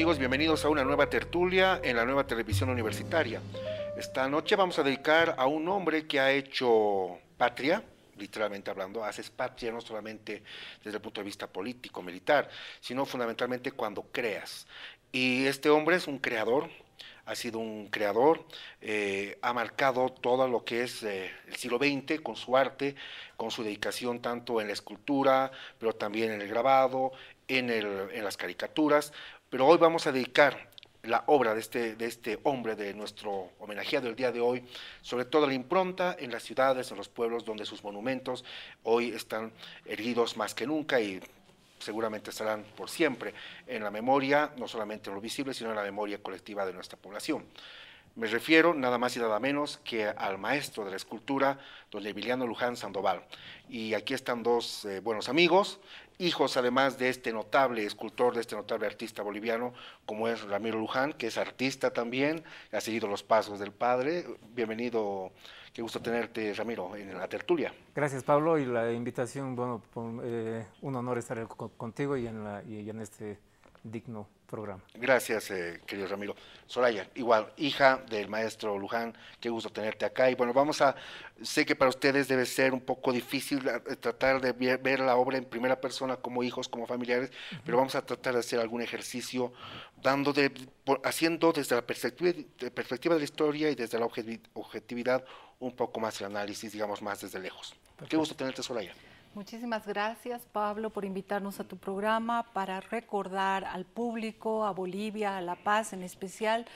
amigos, bienvenidos a una nueva tertulia en la nueva televisión universitaria. Esta noche vamos a dedicar a un hombre que ha hecho patria, literalmente hablando, haces patria no solamente desde el punto de vista político, militar, sino fundamentalmente cuando creas. Y este hombre es un creador, ha sido un creador, eh, ha marcado todo lo que es eh, el siglo XX con su arte, con su dedicación tanto en la escultura, pero también en el grabado, en, el, en las caricaturas. Pero hoy vamos a dedicar la obra de este, de este hombre, de nuestro homenajeado del día de hoy, sobre todo la impronta en las ciudades, en los pueblos donde sus monumentos hoy están erguidos más que nunca y seguramente estarán por siempre en la memoria, no solamente en lo visible, sino en la memoria colectiva de nuestra población. Me refiero nada más y nada menos que al maestro de la escultura, don Emiliano Luján Sandoval. Y aquí están dos eh, buenos amigos, hijos además de este notable escultor, de este notable artista boliviano, como es Ramiro Luján, que es artista también, ha seguido los pasos del padre. Bienvenido, qué gusto tenerte, Ramiro, en la tertulia. Gracias, Pablo, y la invitación, bueno, eh, un honor estar contigo y en, la, y en este digno programa. Gracias, eh, querido Ramiro. Soraya, igual, hija del maestro Luján, qué gusto tenerte acá. Y bueno, vamos a, sé que para ustedes debe ser un poco difícil eh, tratar de ver, la obra en primera persona como hijos, como familiares, pero vamos a tratar de hacer algún ejercicio dando haciendo desde la perspectiva de, la historia y desde la objetividad un poco más el análisis, digamos, más desde lejos. Qué gusto tenerte, Soraya. Muchísimas gracias, Pablo, por invitarnos a tu programa para recordar al público, a Bolivia, a La Paz en especial,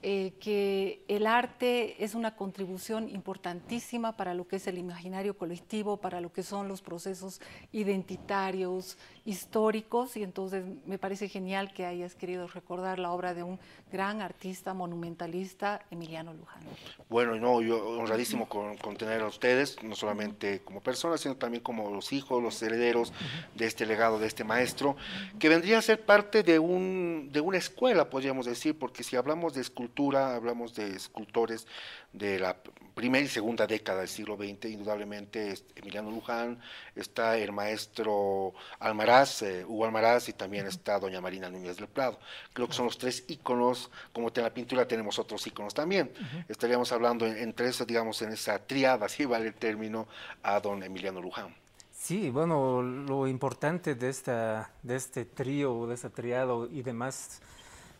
eh, que el arte es una contribución importantísima para lo que es el imaginario colectivo, para lo que son los procesos identitarios, históricos, y entonces me parece genial que hayas querido recordar la obra de un gran artista monumentalista, Emiliano Luján. Bueno, no, yo honradísimo con, con tener a ustedes, no solamente como personas, sino también como los hijos, los herederos de este legado, de este maestro, que vendría a ser parte de, un, de una escuela, podríamos decir, porque si hablamos de escultura, hablamos de escultores de la primera y segunda década del siglo XX, indudablemente Emiliano Luján, está el maestro Almaraz, eh, Hugo Almaraz, y también está doña Marina Núñez del Prado. Creo que son los tres íconos, como en la pintura tenemos otros íconos también. Estaríamos hablando en, tres, digamos, en esa triada, si vale el término, a don Emiliano Luján. Sí, bueno, lo importante de, esta, de este trío, de esta triada y demás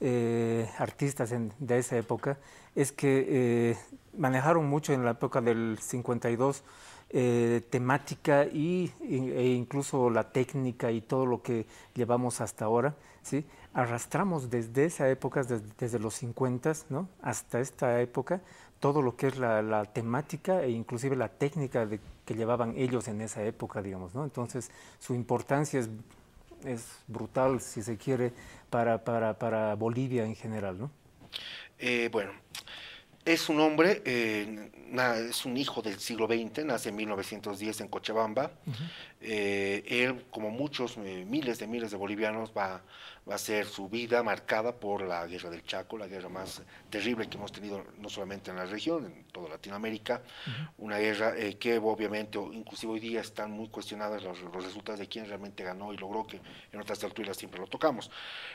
eh, artistas de esa época es que eh, manejaron mucho en la época del 52 eh, temática y, e incluso la técnica y todo lo que llevamos hasta ahora, ¿sí? arrastramos desde esa época, desde, los 50 ¿no? hasta esta época, todo lo que es la, temática e inclusive la técnica que llevaban ellos en esa época, digamos. ¿no? Entonces, su importancia es es brutal, si se quiere, para, para, Bolivia en general, ¿no? Eh, bueno, es un hombre, eh, es un hijo del siglo XX, nace en 1910 en Cochabamba. Eh, él, como muchos eh, miles de miles de bolivianos, va, a ser su vida marcada por la guerra del Chaco, la guerra más terrible que hemos tenido no solamente en la región, en toda Latinoamérica, una guerra eh, que obviamente, inclusive hoy día, están muy cuestionadas los, los, resultados de quién realmente ganó y logró, que en otras alturas siempre lo tocamos.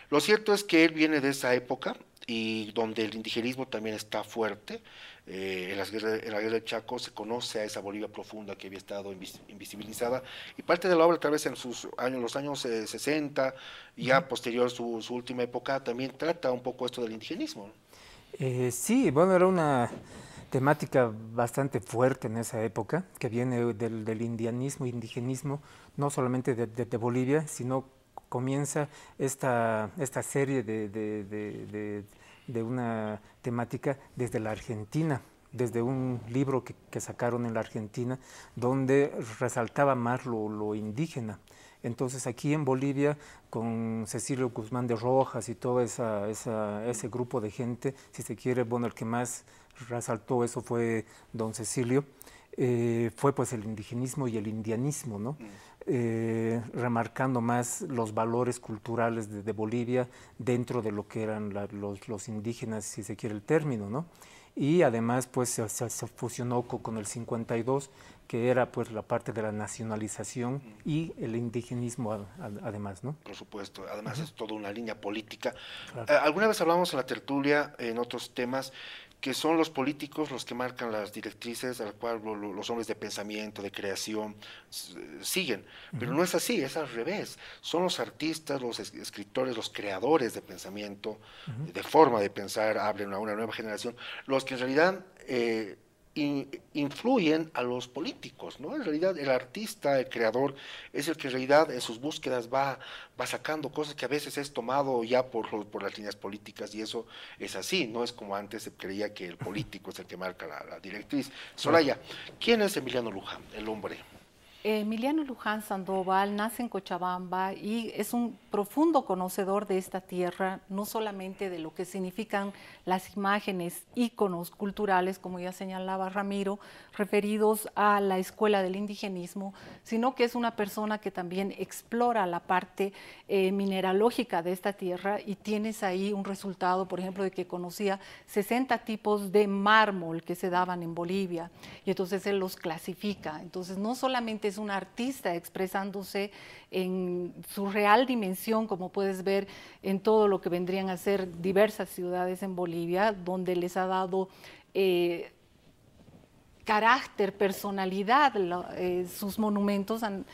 Lo cierto es que él viene de esa época y donde el indigenismo también está fuerte. Eh, en, las en, la guerra del Chaco se conoce a esa Bolivia profunda que había estado invisibilizada y parte de la obra tal vez en sus años, los años 60 eh, y ya posterior su, su última época, también trata un poco esto del indigenismo. Eh, sí, bueno, era una temática bastante fuerte en esa época, que viene del, indianismo, indigenismo, no solamente de, Bolivia, sino comienza esta, esta serie de de una temática desde la Argentina, desde un libro que, sacaron en la Argentina, donde resaltaba más lo, indígena. Entonces aquí en Bolivia, con Cecilio Guzmán de Rojas y todo esa, ese grupo de gente, si se quiere, bueno, el que más resaltó eso fue don Cecilio, eh, fue pues el indigenismo y el indianismo, ¿no? Eh, remarcando más los valores culturales de, Bolivia dentro de lo que eran los, los, indígenas, si se quiere el término, ¿no? Y además pues se, fusionó con el 52, que era pues la parte de la nacionalización mm. y el indigenismo además, ¿no? Por supuesto, además es toda una línea política. Eh, alguna vez hablamos en la tertulia, en otros temas, que son los políticos los que marcan las directrices a las cuales los hombres de pensamiento, de creación, siguen. Pero no es así, es al revés. Son los artistas, los escritores, los creadores de pensamiento, de forma de pensar, hablen a una nueva generación, los que en realidad eh, influyen a los políticos, ¿no? En realidad el artista, el creador, es el que en realidad en sus búsquedas va, va sacando cosas que a veces es tomado ya por, por las líneas políticas y eso es así, no es como antes se creía que el político es el que marca la, la directriz. Soraya, ¿quién es Emiliano Luján, el hombre? Emiliano Luján Sandoval nace en Cochabamba y es un profundo conocedor de esta tierra, no solamente de lo que significan las imágenes, íconos culturales, como ya señalaba Ramiro, referidos a la escuela del indigenismo, sino que es una persona que también explora la parte eh, mineralógica de esta tierra y tienes ahí un resultado, por ejemplo, de que conocía 60 tipos de mármol que se daban en Bolivia y entonces él los clasifica. Entonces no solamente es un artista expresándose en su real dimensión, como puedes ver en todo lo que vendrían a ser diversas ciudades en Bolivia, donde les ha dado... Eh, carácter, personalidad. Eh, sus monumentos han,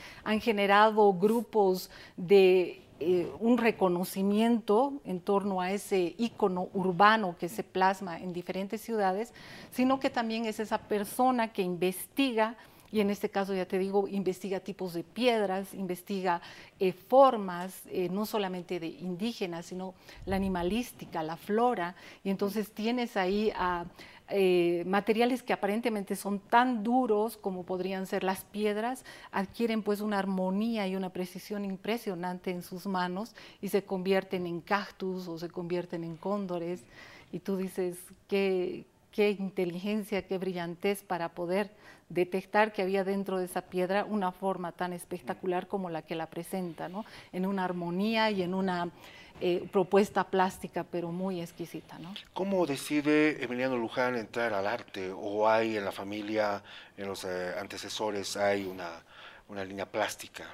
generado grupos de eh, un reconocimiento en torno a ese icono urbano que se plasma en diferentes ciudades, sino que también es esa persona que investiga y en este caso ya te digo, investiga tipos de piedras, investiga eh, formas, eh, no solamente de indígenas, sino la animalística, la flora, y entonces tienes ahí eh, materiales que aparentemente son tan duros como podrían ser las piedras, adquieren pues una armonía y una precisión impresionante en sus manos y se convierten en cactus o se convierten en cóndores. Y tú dices, qué, qué inteligencia, qué brillantez para poder detectar que había dentro de esa piedra una forma tan espectacular como la que la presenta, ¿no? en una armonía y en una eh, propuesta plástica, pero muy exquisita. ¿no? ¿Cómo decide Emiliano Luján entrar al arte? ¿O hay en la familia, en los eh, antecesores, hay una, una línea plástica?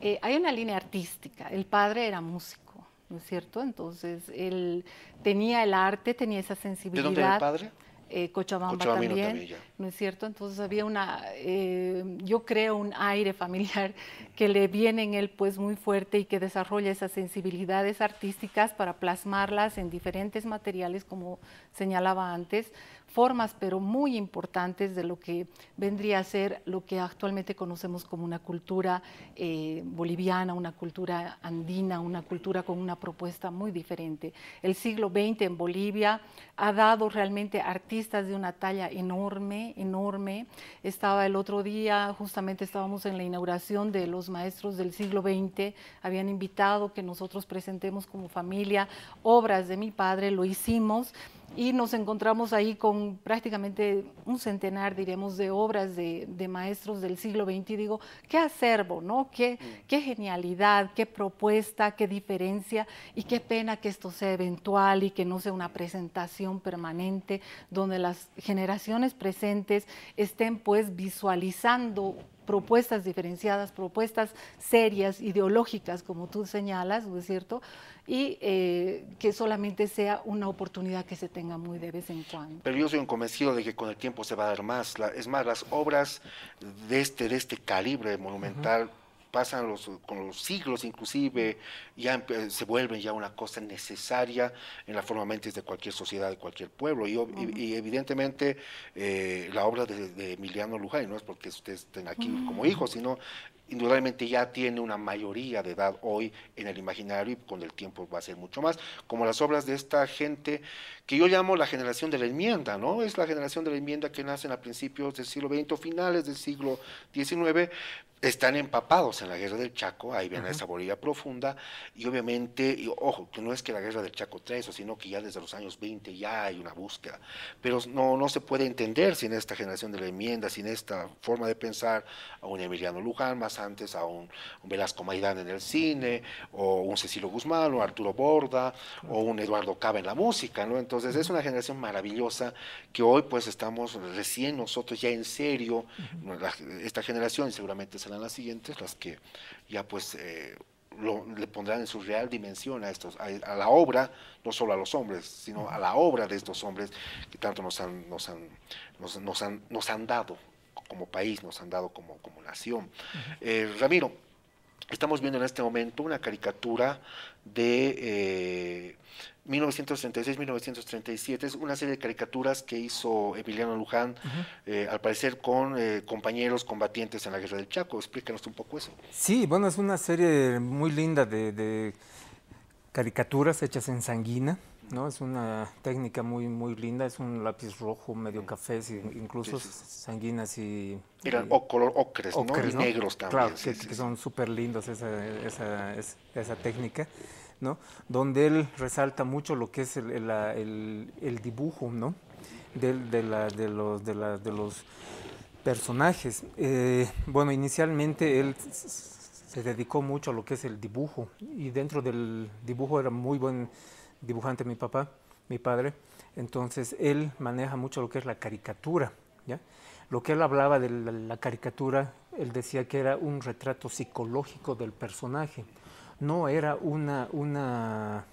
Eh, hay una línea artística. El padre era músico ¿no es cierto? Entonces, él tenía el arte, tenía esa sensibilidad. ¿De dónde era el padre? Eh, Cochabamba, también, no, es cierto? Entonces había una, eh, yo creo, un aire familiar que le viene en él pues muy fuerte y que desarrolla esas sensibilidades artísticas para plasmarlas en diferentes materiales, como señalaba antes, formas, pero muy importantes de lo que vendría a ser lo que actualmente conocemos como una cultura eh, boliviana, una cultura andina, una cultura con una propuesta muy diferente. El siglo XX en Bolivia ha dado realmente artistas de una talla enorme, enorme. Estaba el otro día, justamente estábamos en la inauguración de los maestros del siglo XX, habían invitado que nosotros presentemos como familia obras de mi padre, lo hicimos y nos encontramos ahí con prácticamente un centenar, diremos, de obras de, maestros del siglo XX. Y digo, qué acervo, ¿no? Qué, mm. qué genialidad, qué propuesta, qué diferencia y qué pena que esto sea eventual y que no sea una presentación permanente donde las generaciones presentes estén pues visualizando propuestas diferenciadas, propuestas serias, ideológicas, como tú señalas, ¿no es cierto? y eh, que solamente sea una oportunidad que se tenga muy de vez en cuando. Pero yo soy un convencido de que con el tiempo se va a dar más. es más, las obras de este, de este calibre monumental pasan los, con los siglos inclusive, ya se vuelven ya una cosa necesaria en la forma mentes de cualquier sociedad, de cualquier pueblo. Y, evidentemente eh, la obra de, Emiliano Luján, no es porque ustedes estén aquí como hijos, sino indudablemente ya tiene una mayoría de edad hoy en el imaginario y con el tiempo va a ser mucho más, como las obras de esta gente que yo llamo la generación de la enmienda, ¿no? Es la generación de la enmienda que nacen a principios del siglo XX, finales del siglo XIX, están empapados en la guerra del Chaco, ahí viene esa bolilla profunda, y obviamente, ojo, que no es que la guerra del Chaco trae eso, sino que ya desde los años 20 ya hay una búsqueda, pero no, no se puede entender sin esta generación de la enmienda, sin esta forma de pensar a un Emiliano Luján, más antes a un, Velasco Maidán en el cine, o un Cecilio Guzmán, o Arturo Borda, o un Eduardo Cava en la música, ¿no? Entonces es una generación maravillosa que hoy pues estamos recién nosotros ya en serio, esta generación seguramente se serán las siguientes las que ya pues eh, le pondrán en su real dimensión a, estos, a, la obra, no solo a los hombres, sino a la obra de estos hombres que tanto nos han, nos han, nos, han, nos han dado como país, nos han dado como, como nación. Eh, Ramiro, Estamos viendo en este momento una caricatura de 1936-1937, eh, es una serie de caricaturas que hizo Emiliano Luján, eh, al parecer con eh, compañeros combatientes en la Guerra del Chaco. Explícanos un poco eso. Sí, bueno, es una serie muy linda de, de caricaturas hechas en sanguina. ¿no? Es una técnica muy, muy linda, es un lápiz rojo, medio café, incluso sanguinas y... o color ocres, negros también. que, son súper lindos esa, técnica, ¿no? Donde él resalta mucho lo que es el, el, dibujo, ¿no? De, de, la, de, los, de, de los personajes. Eh, bueno, inicialmente él se dedicó mucho a lo que es el dibujo y dentro del dibujo era muy buen dibujante mi papá, mi padre, entonces él maneja mucho lo que es la caricatura. Lo que él hablaba de la, caricatura, él decía que era un retrato psicológico del personaje, no era una, una,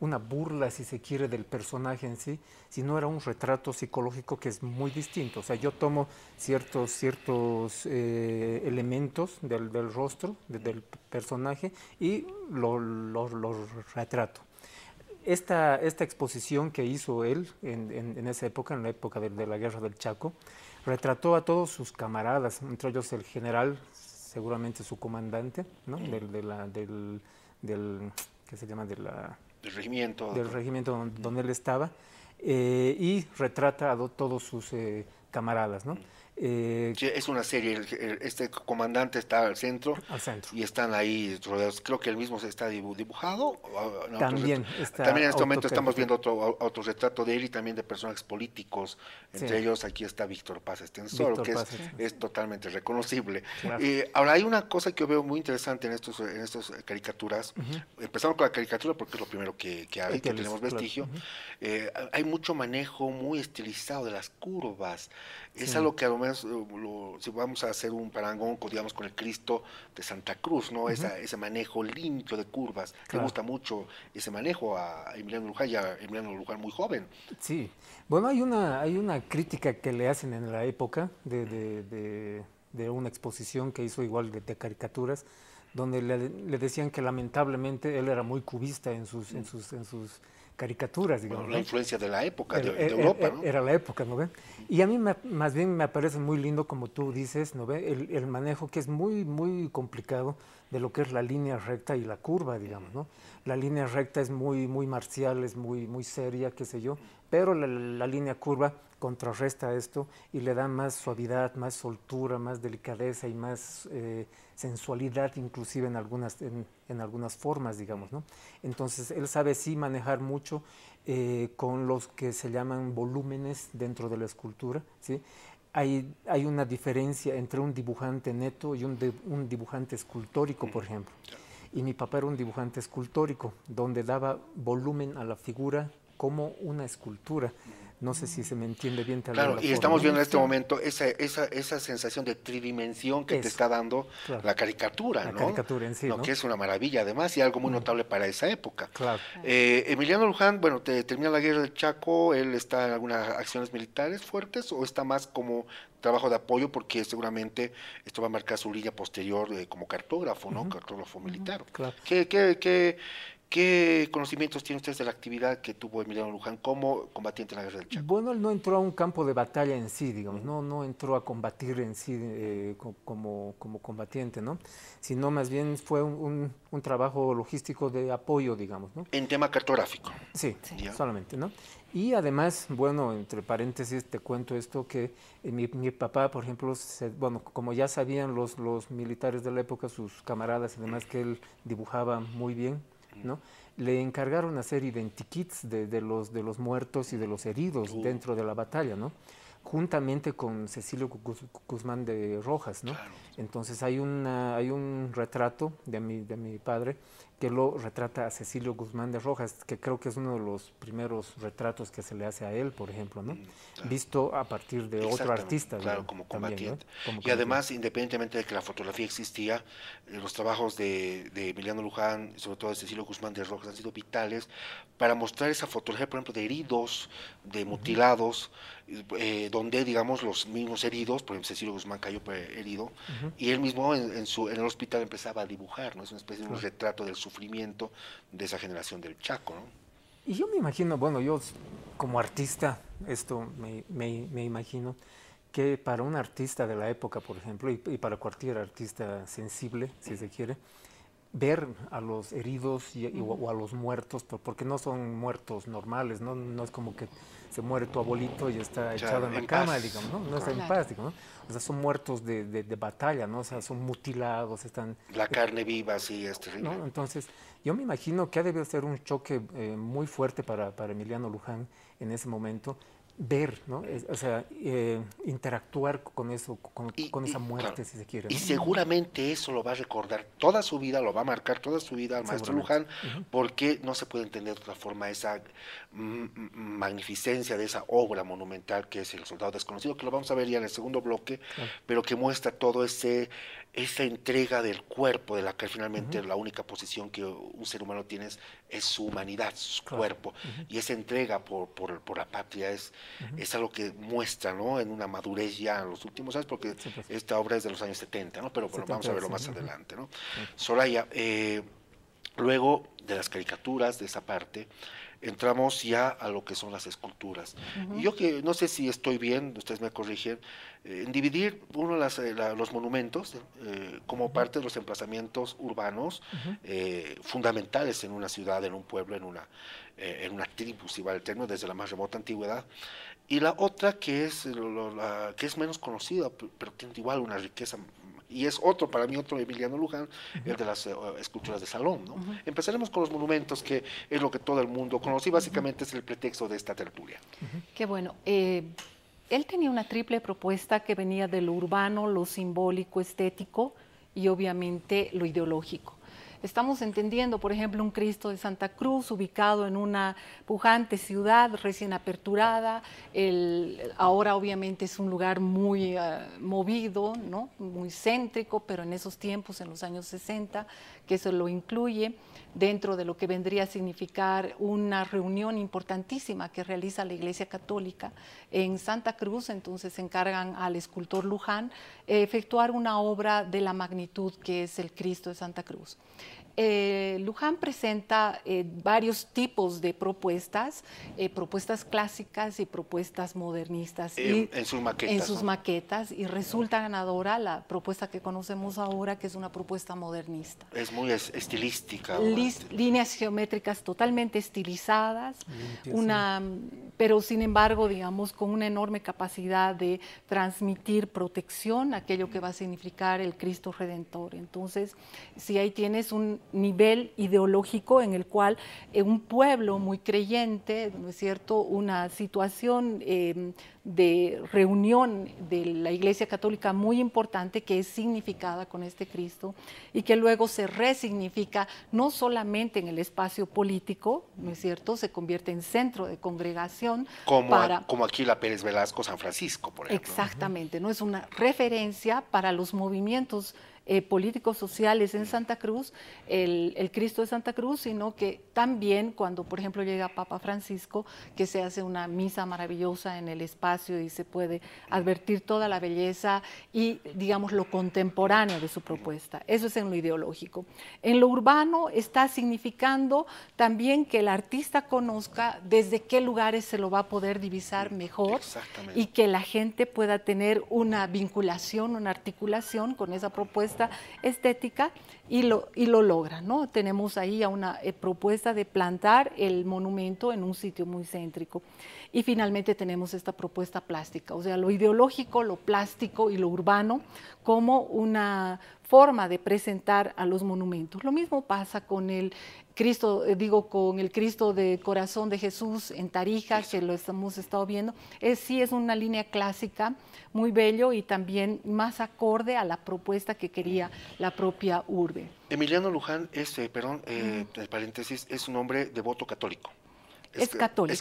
una burla, si se quiere, del personaje en sí, sino era un retrato psicológico que es muy distinto. O sea, yo tomo ciertos, ciertos eh, elementos del, rostro, del personaje, y los retrato esta, esta exposición que hizo él en, esa época, en la época de, la guerra del Chaco, retrató a todos sus camaradas, entre ellos el general, seguramente su comandante, ¿no? Del, de la, del, del, ¿qué se llama? del regimiento. Del regimiento donde, él estaba, eh, y retrata a todos sus eh, camaradas, ¿no? Eh, es una serie, este comandante está al centro, y están ahí rodeados. Creo que el mismo se está dibujado. también, en este momento estamos viendo otro retrato de él y también de personajes políticos. Entre ellos aquí está Víctor Paz Estensor, que es, totalmente reconocible. Eh, ahora, hay una cosa que yo veo muy interesante en estas en eh, caricaturas. Empezamos con la caricatura porque es lo primero que, que tenemos vestigio. hay mucho manejo muy estilizado de las curvas. Es algo que a lo menos si vamos a hacer un parangón, digamos, con el Cristo de Santa Cruz, ¿no? ese manejo limpio de curvas. Me Le gusta mucho ese manejo a Emiliano Luján y a Emiliano Luján muy joven. Sí. Bueno, hay una, hay una crítica que le hacen en la época de, una exposición que hizo igual de, caricaturas, donde le, decían que lamentablemente él era muy cubista en sus, en sus caricaturas, digamos. la influencia de la época, de, Europa, ¿no? Era la época, ¿no ve? Y a mí más bien me parece muy lindo, como tú dices, ¿no ve? El, manejo que es muy, muy complicado de lo que es la línea recta y la curva, digamos, ¿no? La línea recta es muy, muy marcial, es muy, muy seria, qué sé yo, pero la, la línea curva contrarresta esto y le da más suavidad, más soltura, más delicadeza y más eh, sensualidad inclusive en algunas, en, algunas formas, digamos. ¿no? Entonces, él sabe sí manejar mucho eh, con los que se llaman volúmenes dentro de la escultura. ¿sí? Hay, hay una diferencia entre un dibujante neto y un, un dibujante escultórico, por ejemplo. Y mi papá era un dibujante escultórico, donde daba volumen a la figura como una escultura. No sé si se me entiende bien. Tal claro, y estamos viendo en este momento esa, sensación de tridimensión que te está dando la caricatura, la caricatura en sí, que es una maravilla, además, y algo muy mm. notable para esa época. Claro. Eh, Emiliano Luján, bueno, termina la guerra del Chaco, él está en algunas acciones militares fuertes o está más como trabajo de apoyo porque seguramente esto va a marcar su orilla posterior eh, como cartógrafo, ¿no? Cartógrafo militar. claro. ¿Qué, qué, qué, ¿Qué conocimientos tiene usted de la actividad que tuvo Emiliano Luján como combatiente en la guerra del Chaco? Bueno, él no entró a un campo de batalla en sí, digamos, no, no entró a combatir en sí eh, como, como combatiente, ¿no? Sino más bien fue un, trabajo logístico de apoyo, digamos, ¿no? En tema cartográfico. Sí, solamente, ¿no? Y además, bueno, entre paréntesis te cuento esto que eh, mi, mi, papá, por ejemplo, bueno, como ya sabían los, los militares de la época, sus camaradas y demás, que él dibujaba muy bien, le encargaron hacer identikits de, los, de los muertos y de los heridos dentro de la batalla, ¿no? juntamente con Cecilio Guzmán de Rojas, ¿no? Entonces hay, hay un retrato de mi, de mi padre que lo retrata a Cecilio Guzmán de Rojas, que creo que es uno de los primeros retratos que se le hace a él, por ejemplo, ¿no? Visto a partir de otro artista. Claro, como combatiente. y además, independientemente de que la fotografía existía, los trabajos de, de, Emiliano Luján, sobre todo de Cecilio Guzmán de Rojas, han sido vitales para mostrar esa fotografía, por ejemplo, de heridos, de mutilados, eh, donde, digamos, los mismos heridos, por ejemplo, Cecilio Guzmán cayó herido, y él mismo en, el hospital empezaba a dibujar, ¿no? Es una especie de un retrato del sufrimiento de esa generación del Chaco, ¿no? Y yo me imagino, bueno, yo como artista, esto me, imagino, que para un artista de la época, por ejemplo, y, y para cualquier artista sensible, si se quiere, ver a los heridos y, o, a los muertos, porque no son muertos normales, ¿no? no es como que se muere tu abuelito y está echado en la cama, digamos, ¿no? no en paz, o sea, son muertos de, de, batalla, ¿no? o sea, son mutilados, están... La eh, carne viva, sí, es Entonces, yo me imagino que ha debido ser un choque eh, muy fuerte para, para Emiliano Luján en ese momento, ver, ¿no? o sea, eh, interactuar con eso, con, esa muerte, si se quiere. Y seguramente eso lo va a recordar toda su vida, lo va a marcar toda su vida al maestro Luján, porque no se puede entender de otra forma esa magnificencia de esa obra monumental que es El Soldado Desconocido, que lo vamos a ver ya en el segundo bloque, pero que muestra todo ese esa entrega del cuerpo, de la que finalmente la única posición que un ser humano tiene es, su humanidad, su cuerpo. Y esa entrega por, por, por la patria es, es algo que muestra ¿no? en una madurez ya en los últimos años, porque pues esta obra es de los años 70, ¿no? pero vamos a verlo más adelante. ¿no? Soraya, eh, luego de las caricaturas de esa parte, entramos ya a lo que son las esculturas. Y yo que no sé si estoy bien, ustedes me corrigen, eh, en dividir uno eh, los monumentos eh, como parte de los emplazamientos urbanos fundamentales en una ciudad, en un pueblo, en una, en una tribu, si va el término, desde la más remota antigüedad. Y la otra que es, que es menos conocida, pero tiene igual una riqueza y es otro, para mí otro Emiliano Luján, el de las eh, esculturas de salón. ¿no? Empezaremos con los monumentos, que es lo que todo el mundo conoce y básicamente es el pretexto de esta tertulia. Qué bueno. Eh, él tenía una triple propuesta que venía de lo urbano, lo simbólico, estético y obviamente lo ideológico. Estamos entendiendo, por ejemplo, un Cristo de Santa Cruz ubicado en una pujante ciudad recién aperturada. ahora obviamente es un lugar muy eh, movido, ¿no? muy céntrico, pero en esos tiempos, en los años 60, que eso lo incluye dentro de lo que vendría a significar una reunión importantísima que realiza la Iglesia Católica en Santa Cruz, entonces encargan al escultor Luján eh, efectuar una obra de la magnitud que es el Cristo de Santa Cruz. Eh, Luján presenta eh, varios tipos de propuestas, eh, propuestas clásicas y propuestas modernistas. Y, en sus maquetas. En sus maquetas y resulta ganadora la propuesta que conocemos ahora, que es una propuesta modernista. Es muy estilística. líneas geométricas totalmente estilizadas, una, pero sin embargo, digamos, con una enorme capacidad de transmitir protección, aquello que va a significar el Cristo Redentor. Entonces, si ahí tienes un nivel ideológico en el cual eh, un pueblo muy creyente, ¿no es cierto?, una situación em, de reunión de la Iglesia Católica muy importante que es significada con este Cristo y que luego se resignifica no solamente en el espacio político, ¿no es cierto?, se convierte en centro de congregación. Como, para... como aquí la Pérez Velasco San Francisco, por ejemplo. Exactamente, ¿no? Es una referencia para los movimientos eh, políticos sociales en Santa Cruz, el, Cristo de Santa Cruz, sino que también cuando, por ejemplo, llega Papa Francisco, que se hace una misa maravillosa en el espacio y se puede advertir toda la belleza y, digamos, lo contemporáneo de su propuesta. Eso es en lo ideológico. En lo urbano está significando también que el artista conozca desde qué lugares se lo va a poder divisar mejor y que la gente pueda tener una vinculación, una articulación con esa propuesta estética y lo, y lo logra. ¿no? Tenemos ahí una eh, propuesta de plantar el monumento en un sitio muy céntrico. Y finalmente tenemos esta propuesta plástica, o sea, lo ideológico, lo plástico y lo urbano como una forma de presentar a los monumentos. Lo mismo pasa con el Cristo, eh, digo, con el Cristo de Corazón de Jesús en Tarija, que lo hemos estado viendo, es, sí es una línea clásica, muy bello y también más acorde a la propuesta que quería la propia urbe. Emiliano Luján, este, perdón, eh, paréntesis, es un hombre devoto católico. Es, católico.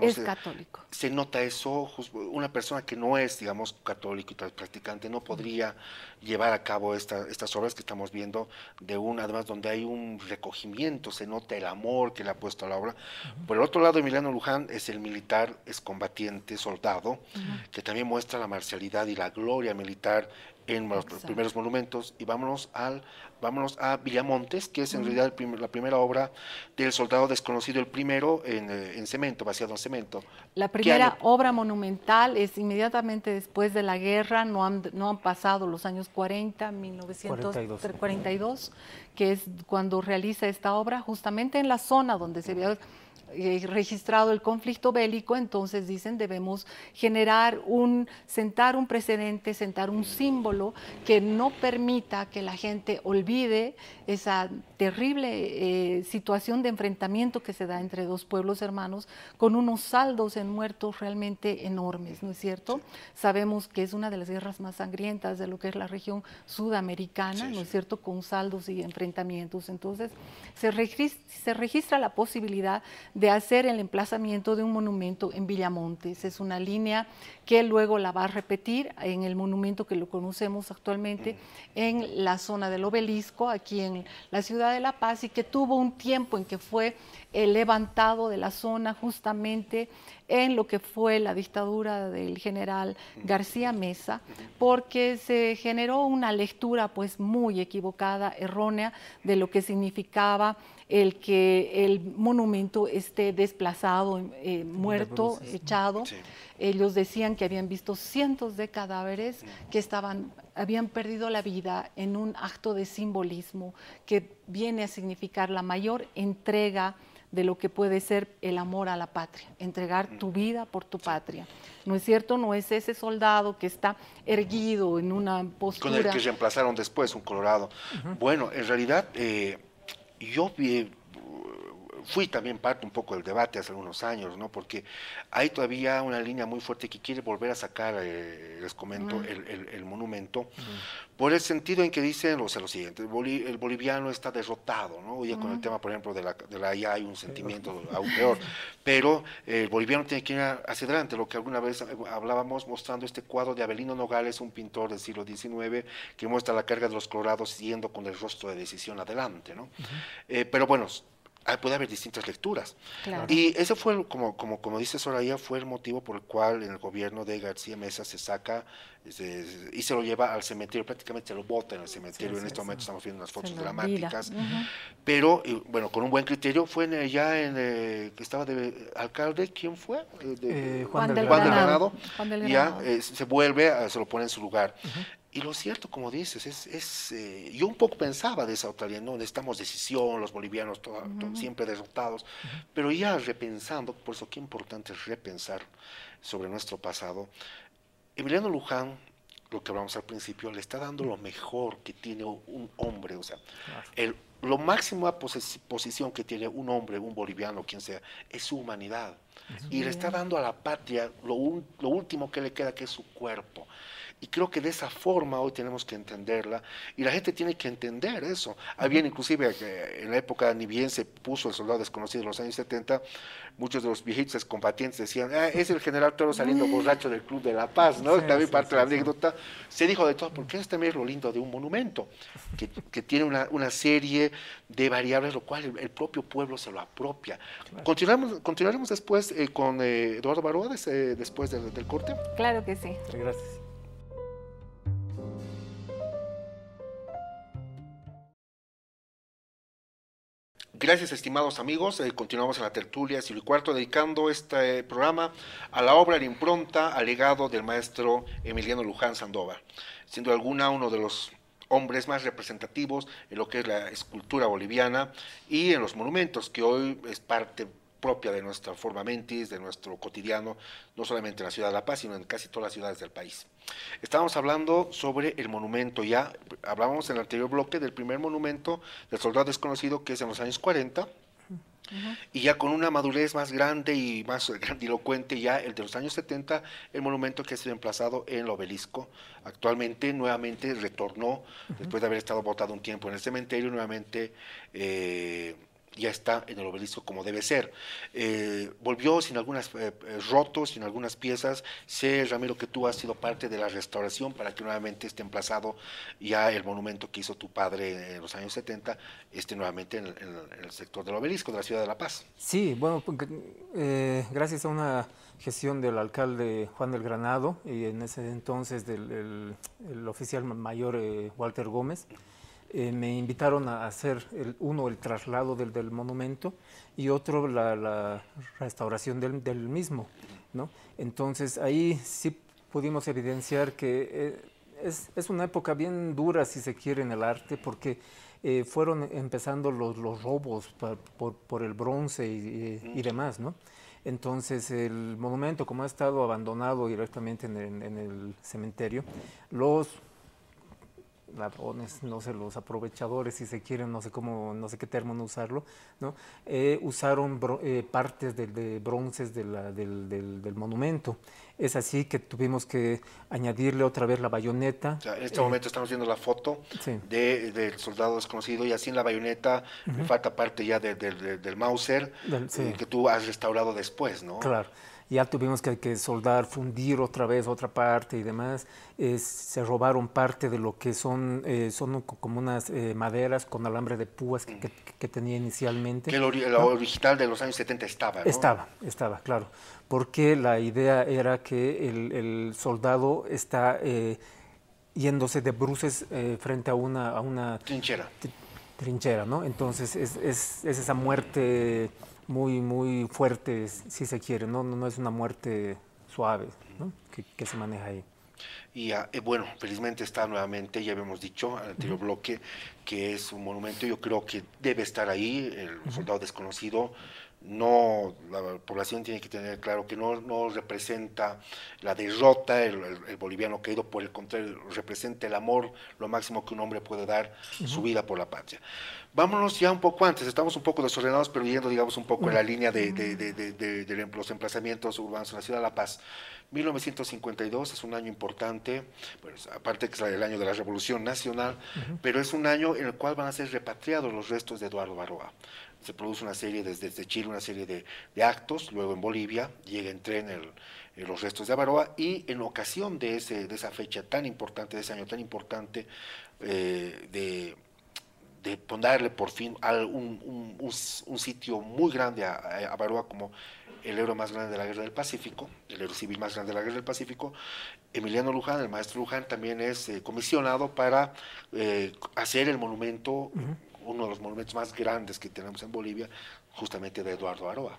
Es católico. se, nota eso. Una persona que no es, digamos, católico y practicante no podría llevar a cabo estas obras que estamos viendo, de una además, donde hay un recogimiento, se nota el amor que le ha puesto a la obra. Por el otro lado, Emiliano Luján es el militar, es combatiente, soldado, que también muestra la marcialidad y la gloria militar en los primeros monumentos y vámonos al vámonos a Villamontes que es en realidad la primera obra del soldado desconocido el primero en, eh, cemento vaciado en cemento la primera obra monumental es inmediatamente después de la guerra no han, no han pasado los años 40 1942 que es cuando realiza esta obra justamente en la zona donde se había eh, registrado el conflicto bélico, entonces dicen debemos generar un, sentar un precedente, sentar un símbolo que no permita que la gente olvide esa terrible eh, situación de enfrentamiento que se da entre dos pueblos hermanos con unos saldos en muertos realmente enormes, ¿no es cierto? Sabemos que es una de las guerras más sangrientas de lo que es la región sudamericana, ¿no es cierto? Con saldos y enfrentamientos. Entonces, se, registra, se registra la posibilidad de de hacer el emplazamiento de un monumento en Villamontes. Es una línea que luego la va a repetir en el monumento que lo conocemos actualmente en la zona del obelisco, aquí en la ciudad de La Paz, y que tuvo un tiempo en que fue eh, levantado de la zona justamente en lo que fue la dictadura del general García Mesa, porque se generó una lectura pues muy equivocada, errónea, de lo que significaba el que el monumento esté desplazado, eh, muerto, echado. Ellos decían que habían visto cientos de cadáveres que estaban, habían perdido la vida en un acto de simbolismo que viene a significar la mayor entrega de lo que puede ser el amor a la patria, entregar tu mm. vida por tu patria. ¿No es cierto? No es ese soldado que está erguido en una postura. Con el que reemplazaron después un colorado. Bueno, en realidad... Eh, vi. fui también parte un poco del debate hace algunos años, ¿no? Porque hay todavía una línea muy fuerte que quiere volver a sacar, eh, les comento, el, monumento, por el sentido en que dicen, o sea, lo siguiente, el, boliviano está derrotado, ¿no? Oye, con el tema, por ejemplo, de la, IA hay un sentimiento aún peor, pero eh, el boliviano tiene que ir hacia adelante, lo que alguna vez hablábamos mostrando este cuadro de Abelino Nogales, un pintor del siglo XIX, que muestra la carga de los colorados yendo con el rostro de decisión adelante, ¿no? Eh, pero bueno, Ah, puede haber distintas lecturas. Y eso fue, como, como, como dice Soraya, fue el motivo por el cual en el gobierno de García Mesa se saca y se lo lleva al cementerio, prácticamente se lo bota en el cementerio. en este momento estamos viendo unas fotos dramáticas. Pero, bueno, con un buen criterio, fue eh, ya en, eh, que estaba de alcalde, ¿quién fue? Eh, Juan, Juan, del Ya se vuelve, se lo pone en su lugar. Y lo cierto, como dices, es, es eh, yo un poco pensaba de esa otra vez, no necesitamos decisión, los bolivianos siempre derrotados, pero ya repensando, por eso qué importante es repensar sobre nuestro pasado. Emiliano Luján, lo que hablamos al principio, le está dando lo mejor que tiene un hombre, o sea, el, lo máxima posición que tiene un hombre, un boliviano, quien sea, es su humanidad. Y le está dando a la patria lo, lo último que le queda, que es su cuerpo. Y creo que de esa forma hoy tenemos que entenderla y la gente tiene que entender eso. Había inclusive eh, en la época ni bien se puso el soldado desconocido en los años 70, muchos de los viejitos combatientes decían, ah, es el general Toro saliendo borracho del Club de la Paz, ¿no? También parte de la anécdota. Se dijo de todo, porque qué también este lo lindo de un monumento, que, que tiene una, serie de variables, lo cual el, propio pueblo se lo apropia. Continuamos, continuaremos después eh, con eh, Eduardo Baroa, después del, del corte. Claro que sí. Gracias. Gracias, estimados amigos. Eh, continuamos en la tertulia y Cuarto, dedicando este programa a la obra de impronta al legado del maestro Emiliano Luján Sandoval. Siendo alguna uno de los hombres más representativos en lo que es la escultura boliviana y en los monumentos, que hoy es parte propia de nuestra forma mentis, de nuestro cotidiano, no solamente en la ciudad de La Paz, sino en casi todas las ciudades del país. Estábamos hablando sobre el monumento, ya hablábamos en el anterior bloque del primer monumento del soldado desconocido que es en los años 40. Y ya con una madurez más grande y más grandilocuente, ya el de los años 70, el monumento que ha sido emplazado en el obelisco, actualmente nuevamente retornó, después de haber estado botado un tiempo en el cementerio, nuevamente eh, ya está en el obelisco como debe ser. Eh, volvió sin algunas eh, eh, rotos, sin algunas piezas. Sé, Ramiro, que tú has sido parte de la restauración para que nuevamente esté emplazado ya el monumento que hizo tu padre en los años 70, esté nuevamente en, el sector del obelisco de la ciudad de La Paz. Sí, bueno, pues, gracias a una gestión del alcalde Juan del Granado y en ese entonces del oficial mayor Walter Gómez. Eh, me invitaron a hacer uno el traslado del, monumento y otro la, restauración del, mismo. ¿no? Entonces ahí sí pudimos evidenciar que eh, es, una época bien dura, si se quiere, en el arte, porque eh, fueron empezando los, los robos por, el bronce y, demás. ¿no? Entonces el monumento, como ha estado abandonado directamente en en el cementerio, los ladrones, no sé, los aprovechadores, si se quieren, no sé cómo, no sé qué término usarlo, ¿no? Eh, usaron eh, partes de, bronces del, monumento. Es así que tuvimos que añadirle otra vez la bayoneta. en este momento estamos viendo la foto de, del soldado desconocido y así en la bayoneta falta parte ya del Mauser eh, que tú has restaurado después, ¿no? Claro ya tuvimos que, soldar, fundir otra vez otra parte y demás. se robaron parte de lo que son, eh, son como unas eh, maderas con alambre de púas que, tenía inicialmente. Que el original de los años 70 estaba, ¿no? Estaba, estaba, claro. Porque la idea era que el, soldado está eh, yéndose de bruces frente a una, a una... Trinchera. Trinchera, ¿no? Entonces es, es esa muerte muy, muy fuerte, si se quiere, no, no, es una muerte suave que, se maneja ahí. Y ah, eh, bueno, felizmente está nuevamente, ya habíamos dicho el anterior bloque, que es un monumento, yo creo que debe estar ahí, el soldado desconocido, no la población tiene que tener claro que no, no representa la derrota el, boliviano caído, por el contrario, representa el amor, lo máximo que un hombre puede dar su vida por la patria. Vámonos ya un poco antes, estamos un poco desordenados, pero yendo, digamos, un poco en la mm. línea de, de, los emplazamientos urbanos en la ciudad de La Paz. 1952 es un año importante, pues, aparte que es el año de la Revolución Nacional, pero es un año en el cual van a ser repatriados los restos de Eduardo Barroa se produce una serie, desde, Chile, una serie de, actos, luego en Bolivia llega en tren eh, los restos de Avaroa y en ocasión de, ese, de esa fecha tan importante, de ese año tan importante, eh, de, ponerle por fin un, sitio muy grande a, Avaroa como el héroe más grande de la Guerra del Pacífico, el héroe civil más grande de la Guerra del Pacífico, Emiliano Luján, el maestro Luján, también es eh, comisionado para hacer el monumento uno de los monumentos más grandes que tenemos en Bolivia, justamente de Eduardo Aroa.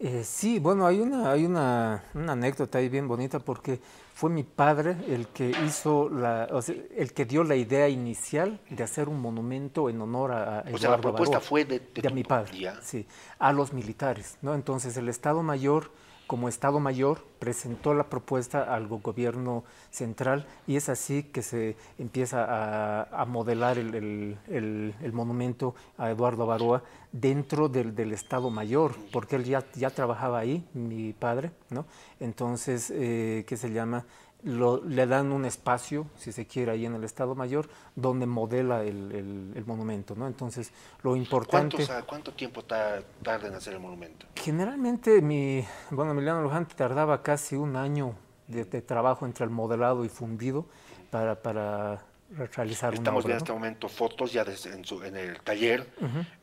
Eh, sí, bueno, hay, una, hay una, anécdota ahí bien bonita porque fue mi padre el que hizo la, el que dio la idea inicial de hacer un monumento en honor a, Eduardo Aroa. O sea, la propuesta fue de, de, mi padre, sí, a los militares, ¿no? Entonces el Estado Mayor como Estado Mayor, presentó la propuesta al gobierno central y es así que se empieza a, modelar el, monumento a Eduardo Avaroa dentro del, Estado Mayor, porque él ya, trabajaba ahí, mi padre, ¿no? Entonces, eh, ¿qué se llama? le dan un espacio, si se quiere, ahí en el Estado Mayor, donde modela el, monumento, ¿no? Entonces, lo importante... ¿Cuánto, tiempo tarda en hacer el monumento? Generalmente, mi, bueno, Emiliano Luján tardaba casi un año de, trabajo entre el modelado y fundido para, para realizar Estamos viendo en este momento fotos ya en, el taller,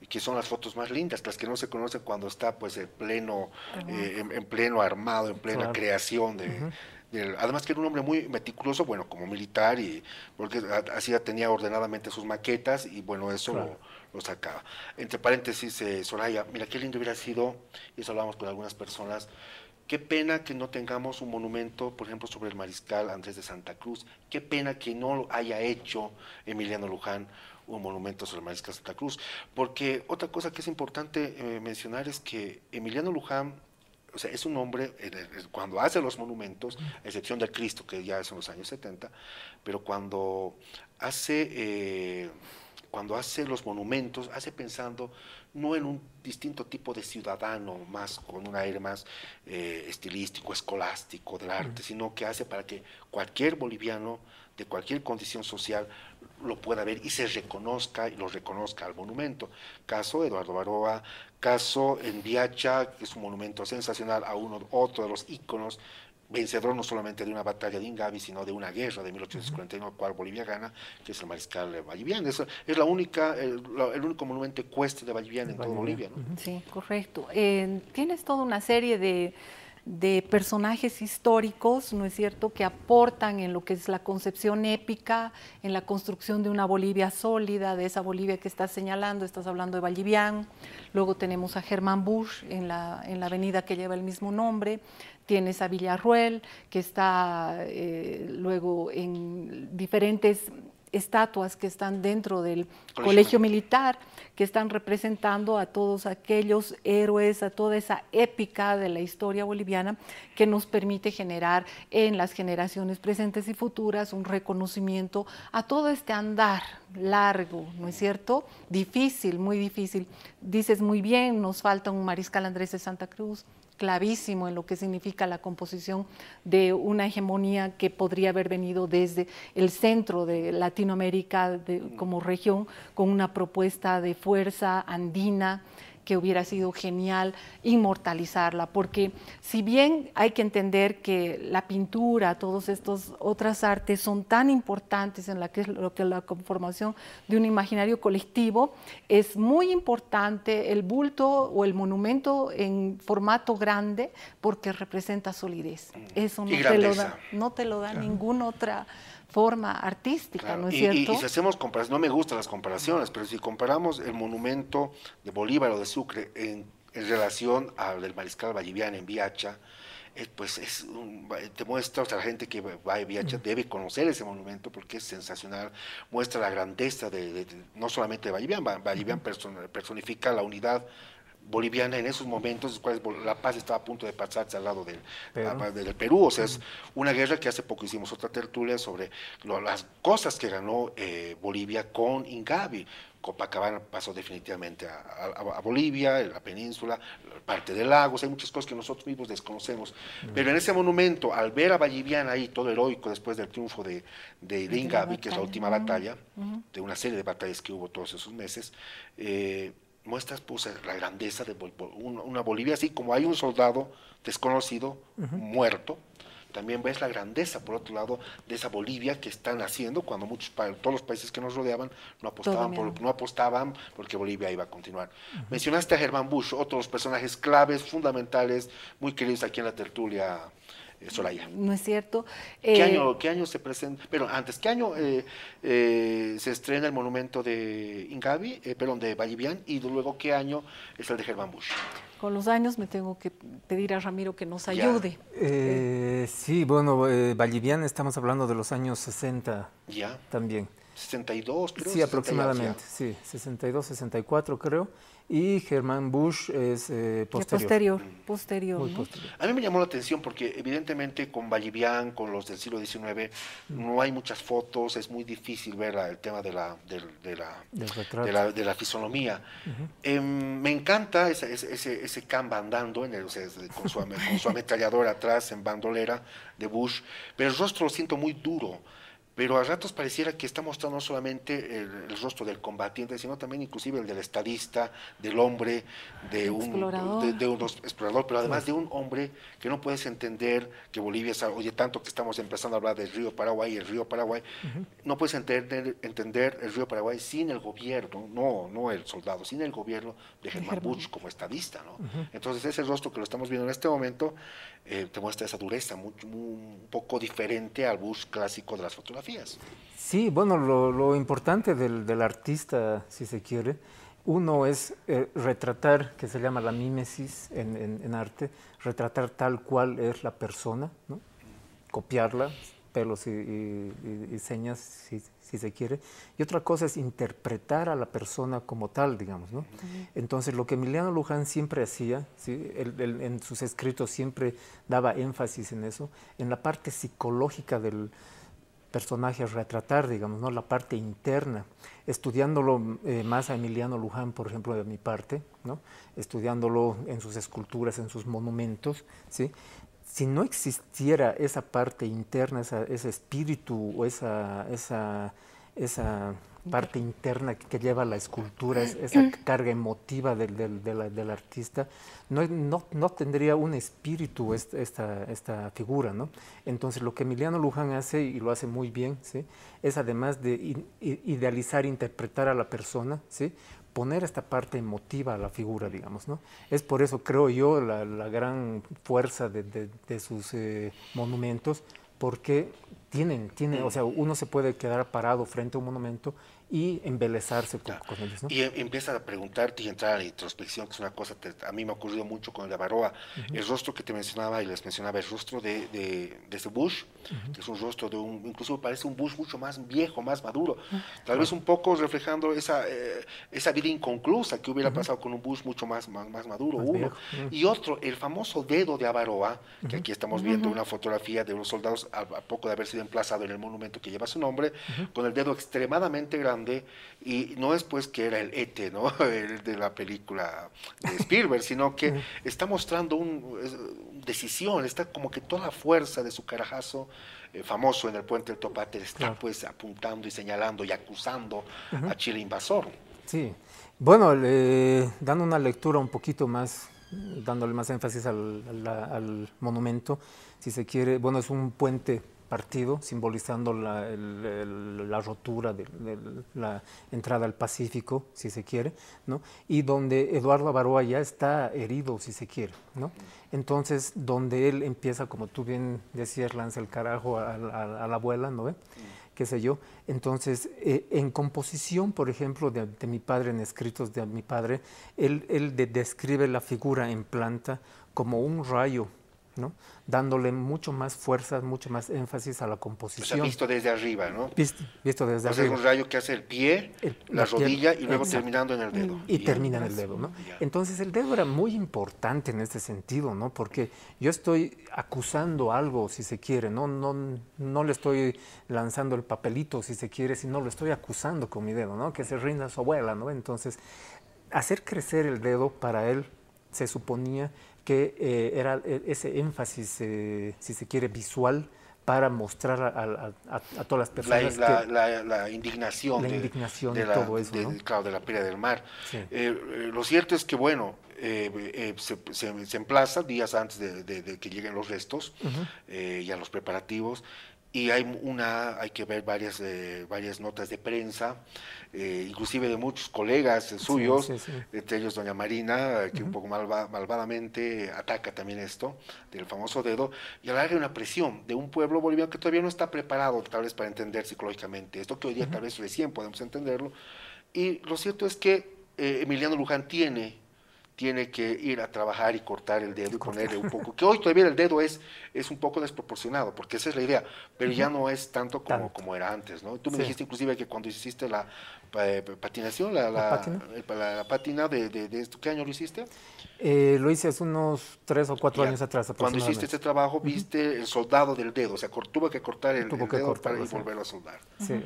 que son las fotos más lindas, las que no se conocen cuando está pues en pleno, eh, en, pleno armado, en plena creación de además que era un hombre muy meticuloso, bueno, como militar, y porque ya tenía ordenadamente sus maquetas y bueno, eso lo, sacaba. Entre paréntesis, eh, Soraya, mira, qué lindo hubiera sido, y eso hablábamos con algunas personas, Qué pena que no tengamos un monumento, por ejemplo, sobre el mariscal Andrés de Santa Cruz. Qué pena que no haya hecho Emiliano Luján un monumento sobre el mariscal Santa Cruz. Porque otra cosa que es importante eh, mencionar es que Emiliano Luján o sea, es un hombre, cuando hace los monumentos, a excepción del Cristo, que ya es en los años 70, pero cuando hace, eh, cuando hace los monumentos, hace pensando no en un distinto tipo de ciudadano, más con un aire más eh, estilístico, escolástico del arte, sino que hace para que cualquier boliviano de cualquier condición social lo pueda ver y se reconozca y lo reconozca al monumento. Caso Eduardo Baroa, caso en Viacha, que es un monumento sensacional a uno, otro de los íconos, vencedor no solamente de una batalla de Ingavi, sino de una guerra de 1849, cual Bolivia gana, que es el mariscal Vallivian. Es, es la única, el, único monumento ecuestre de Vallivian en toda Bolivia. ¿no? Sí, correcto. Eh, tienes toda una serie de de personajes históricos, ¿no es cierto?, que aportan en lo que es la concepción épica, en la construcción de una Bolivia sólida, de esa Bolivia que estás señalando, estás hablando de Vallivian, luego tenemos a Germán Bush en la, en la avenida que lleva el mismo nombre, tienes a Villarruel, que está eh, luego en diferentes estatuas que están dentro del Colegio, Militar, que están representando a todos aquellos héroes, a toda esa épica de la historia boliviana que nos permite generar en las generaciones presentes y futuras un reconocimiento a todo este andar largo, ¿no es cierto? Difícil, muy difícil. Dices muy bien, nos falta un mariscal Andrés de Santa Cruz, clavísimo en lo que significa la composición de una hegemonía que podría haber venido desde el centro de Latinoamérica como región con una propuesta de fuerza andina que hubiera sido genial inmortalizarla, porque si bien hay que entender que la pintura, todas estas otras artes son tan importantes en la que es lo que la conformación de un imaginario colectivo, es muy importante el bulto o el monumento en formato grande porque representa solidez. Mm. Eso no te lo da, no te ninguna otra forma artística, ¿no es cierto? Y, si hacemos comparaciones, no me gustan las comparaciones, pero si comparamos el monumento de Bolívar o de Sucre en, relación al del mariscal Valliviana en Viacha, eh, pues es te muestra, o sea, la gente que va a Viacha debe conocer ese monumento porque es sensacional, muestra la grandeza de, no solamente de Vallivian, Vallivian personifica la unidad boliviana en esos momentos, los cuales la paz estaba a punto de pasarse al lado del, del Perú. O sea, es una guerra que hace poco hicimos otra tertulia sobre las cosas que ganó eh, Bolivia con Ingabi, Copacabana pasó definitivamente a, a, a, Bolivia, la península, parte del lago, o sea, hay muchas cosas que nosotros mismos desconocemos. Pero en ese monumento, al ver a Valliviana ahí, todo heroico, después del triunfo de, de, que es la última batalla, de una serie de batallas que hubo todos esos meses, eh, muestras pues la grandeza de una Bolivia, así como hay un soldado desconocido muerto, también ves la grandeza, por otro lado, de esa Bolivia que están haciendo cuando muchos todos los países que nos rodeaban no apostaban, por, no apostaban porque Bolivia iba a continuar. Mencionaste a Germán Bush, otros personajes claves, fundamentales, muy queridos aquí en la tertulia eh, Soraya. No es cierto. ¿Qué, eh, año, ¿Qué, año, se presenta? Pero antes, ¿qué año eh, se estrena el monumento de Ingavi, perdón, de Vallivian, y luego qué año es el de Germán Bush? Con los años me tengo que pedir a Ramiro que nos ayude. sí, bueno, Vallivian estamos hablando de los años 60 ya. también. 62, creo. Sí, aproximadamente, sí, 62, 64 creo. Y Germán Bush es eh, posterior. posterior. Posterior, posterior, A mí me llamó la atención porque evidentemente con Vallivian, con los del siglo XIX, mm. no hay muchas fotos, es muy difícil ver el tema de la, de, la, de la, fisonomía. Em, me encanta ese, ese, andando en el, con, su, con su ametralladora atrás en bandolera de Bush, pero el rostro lo siento muy duro pero a ratos pareciera que está mostrando no solamente el, rostro del combatiente, sino también inclusive el del estadista, del hombre, de un explorador, de, explorador pero además de un hombre que no puedes entender que Bolivia es, oye, tanto que estamos empezando a hablar del río Paraguay, el río Paraguay, no puedes entender, entender el río Paraguay sin el gobierno, no, no el soldado, sin el gobierno de Germán Bush como estadista, ¿no? Entonces ese rostro que lo estamos viendo en este momento eh, te muestra esa dureza, un poco diferente al Bush clásico de las fotografías. Sí, bueno, lo, importante del, artista, si se quiere, uno es eh, retratar, que se llama la mímesis en, arte, retratar tal cual es la persona, copiarla, pelos y, señas, si, se quiere. Y otra cosa es interpretar a la persona como tal, digamos. Entonces, lo que Emiliano Luján siempre hacía, en sus escritos siempre daba énfasis en eso, en la parte psicológica del, personajes retratar, digamos, la parte interna, estudiándolo eh, más a Emiliano Luján, por ejemplo, de mi parte, ¿no? estudiándolo en sus esculturas, en sus monumentos, si no existiera esa parte interna, ese espíritu o esa, esa, esa parte interna que lleva la escultura, esa mm. carga emotiva del, del, artista, no, no, no, tendría un espíritu esta, esta, figura. ¿no? Entonces lo que Emiliano Luján hace, y lo hace muy bien, ¿sí? es además de idealizar, interpretar a la persona, ¿sí? poner esta parte emotiva a la figura, digamos, ¿no? Es por eso, creo yo, la, la gran fuerza de, de, sus eh, monumentos, porque tienen, tienen, o sea, uno se puede quedar parado frente a un monumento y embelezarse con, Y empieza a preguntarte y entrar a la introspección, que es una cosa que a mí me ha ocurrido mucho con el Avaroa. El rostro que te mencionaba y les mencionaba, el rostro de, de, ese Bush, que es un rostro de un, incluso parece un Bush mucho más viejo, más maduro, ah, tal vez un poco reflejando esa, eh, esa vida inconclusa que hubiera pasado con un Bush mucho más, más, maduro, uno. Y otro, el famoso dedo de Avaroa, que aquí estamos viendo una fotografía de unos soldados a, a, poco de haber sido emplazado en el monumento que lleva su nombre, con el dedo extremadamente grande y no es pues que era el ET, de la película de Spielberg, sino que está mostrando una decisión, está como que toda la fuerza de su carajazo eh, famoso en el puente del Topate está pues apuntando y señalando y acusando a Chile invasor. Sí, bueno, dando una lectura un poquito más dándole más énfasis al monumento, si se quiere, bueno, es un puente partido, simbolizando la, rotura de, la entrada al Pacífico, si se quiere, ¿no? y donde Eduardo Avaroa ya está herido, si se quiere. ¿no? Entonces, donde él empieza, como tú bien decías, lanza el carajo a, la abuela, ¿no ve? qué sé yo. Entonces, eh, en composición, por ejemplo, de, mi padre, en escritos de mi padre, él, él describe la figura en planta como un rayo dándole mucho más fuerza, mucho más énfasis a la composición. O sea, visto desde arriba, ¿no? Visto, desde arriba. Es un rayo que hace el pie, la, rodilla y luego terminando en el dedo. Y, termina en el dedo, ¿no? Entonces el dedo era muy importante en este sentido, ¿no? Porque yo estoy acusando algo, si se quiere, ¿no? No, no, le estoy lanzando el papelito, si se quiere, sino lo estoy acusando con mi dedo, ¿no? Que se rinda su abuela, ¿no? Entonces, hacer crecer el dedo para él se suponía que eh, era eh, ese énfasis, eh, si se quiere, visual para mostrar a, todas las personas. La, indignación, de, indignación de, todo eso. de la pira del mar. lo cierto es que, bueno, se, emplaza días antes de, que lleguen los restos y a los preparativos y hay una hay que ver varias varias notas de prensa eh, inclusive de muchos colegas eh, suyos entre ellos doña Marina que un poco malvadamente ataca también esto del famoso dedo y alarga una presión de un pueblo boliviano que todavía no está preparado tal vez para entender psicológicamente esto que hoy día tal vez recién podemos entenderlo y lo cierto es que eh, Emiliano Luján tiene tiene que ir a trabajar y cortar el dedo y ponerle un poco, que hoy todavía el dedo es, es un poco desproporcionado, porque esa es la idea, pero ya no es tanto como, como era antes, ¿no? Tú me dijiste inclusive que cuando hiciste la eh, patinación, la, la, patina? de, de, ¿qué año lo hiciste? Eh, lo hice hace unos tres o cuatro años atrás. Cuando hiciste este trabajo, viste el soldado del dedo, o sea, tuvo que cortar el, dedo para, volverlo a soldar. Sí.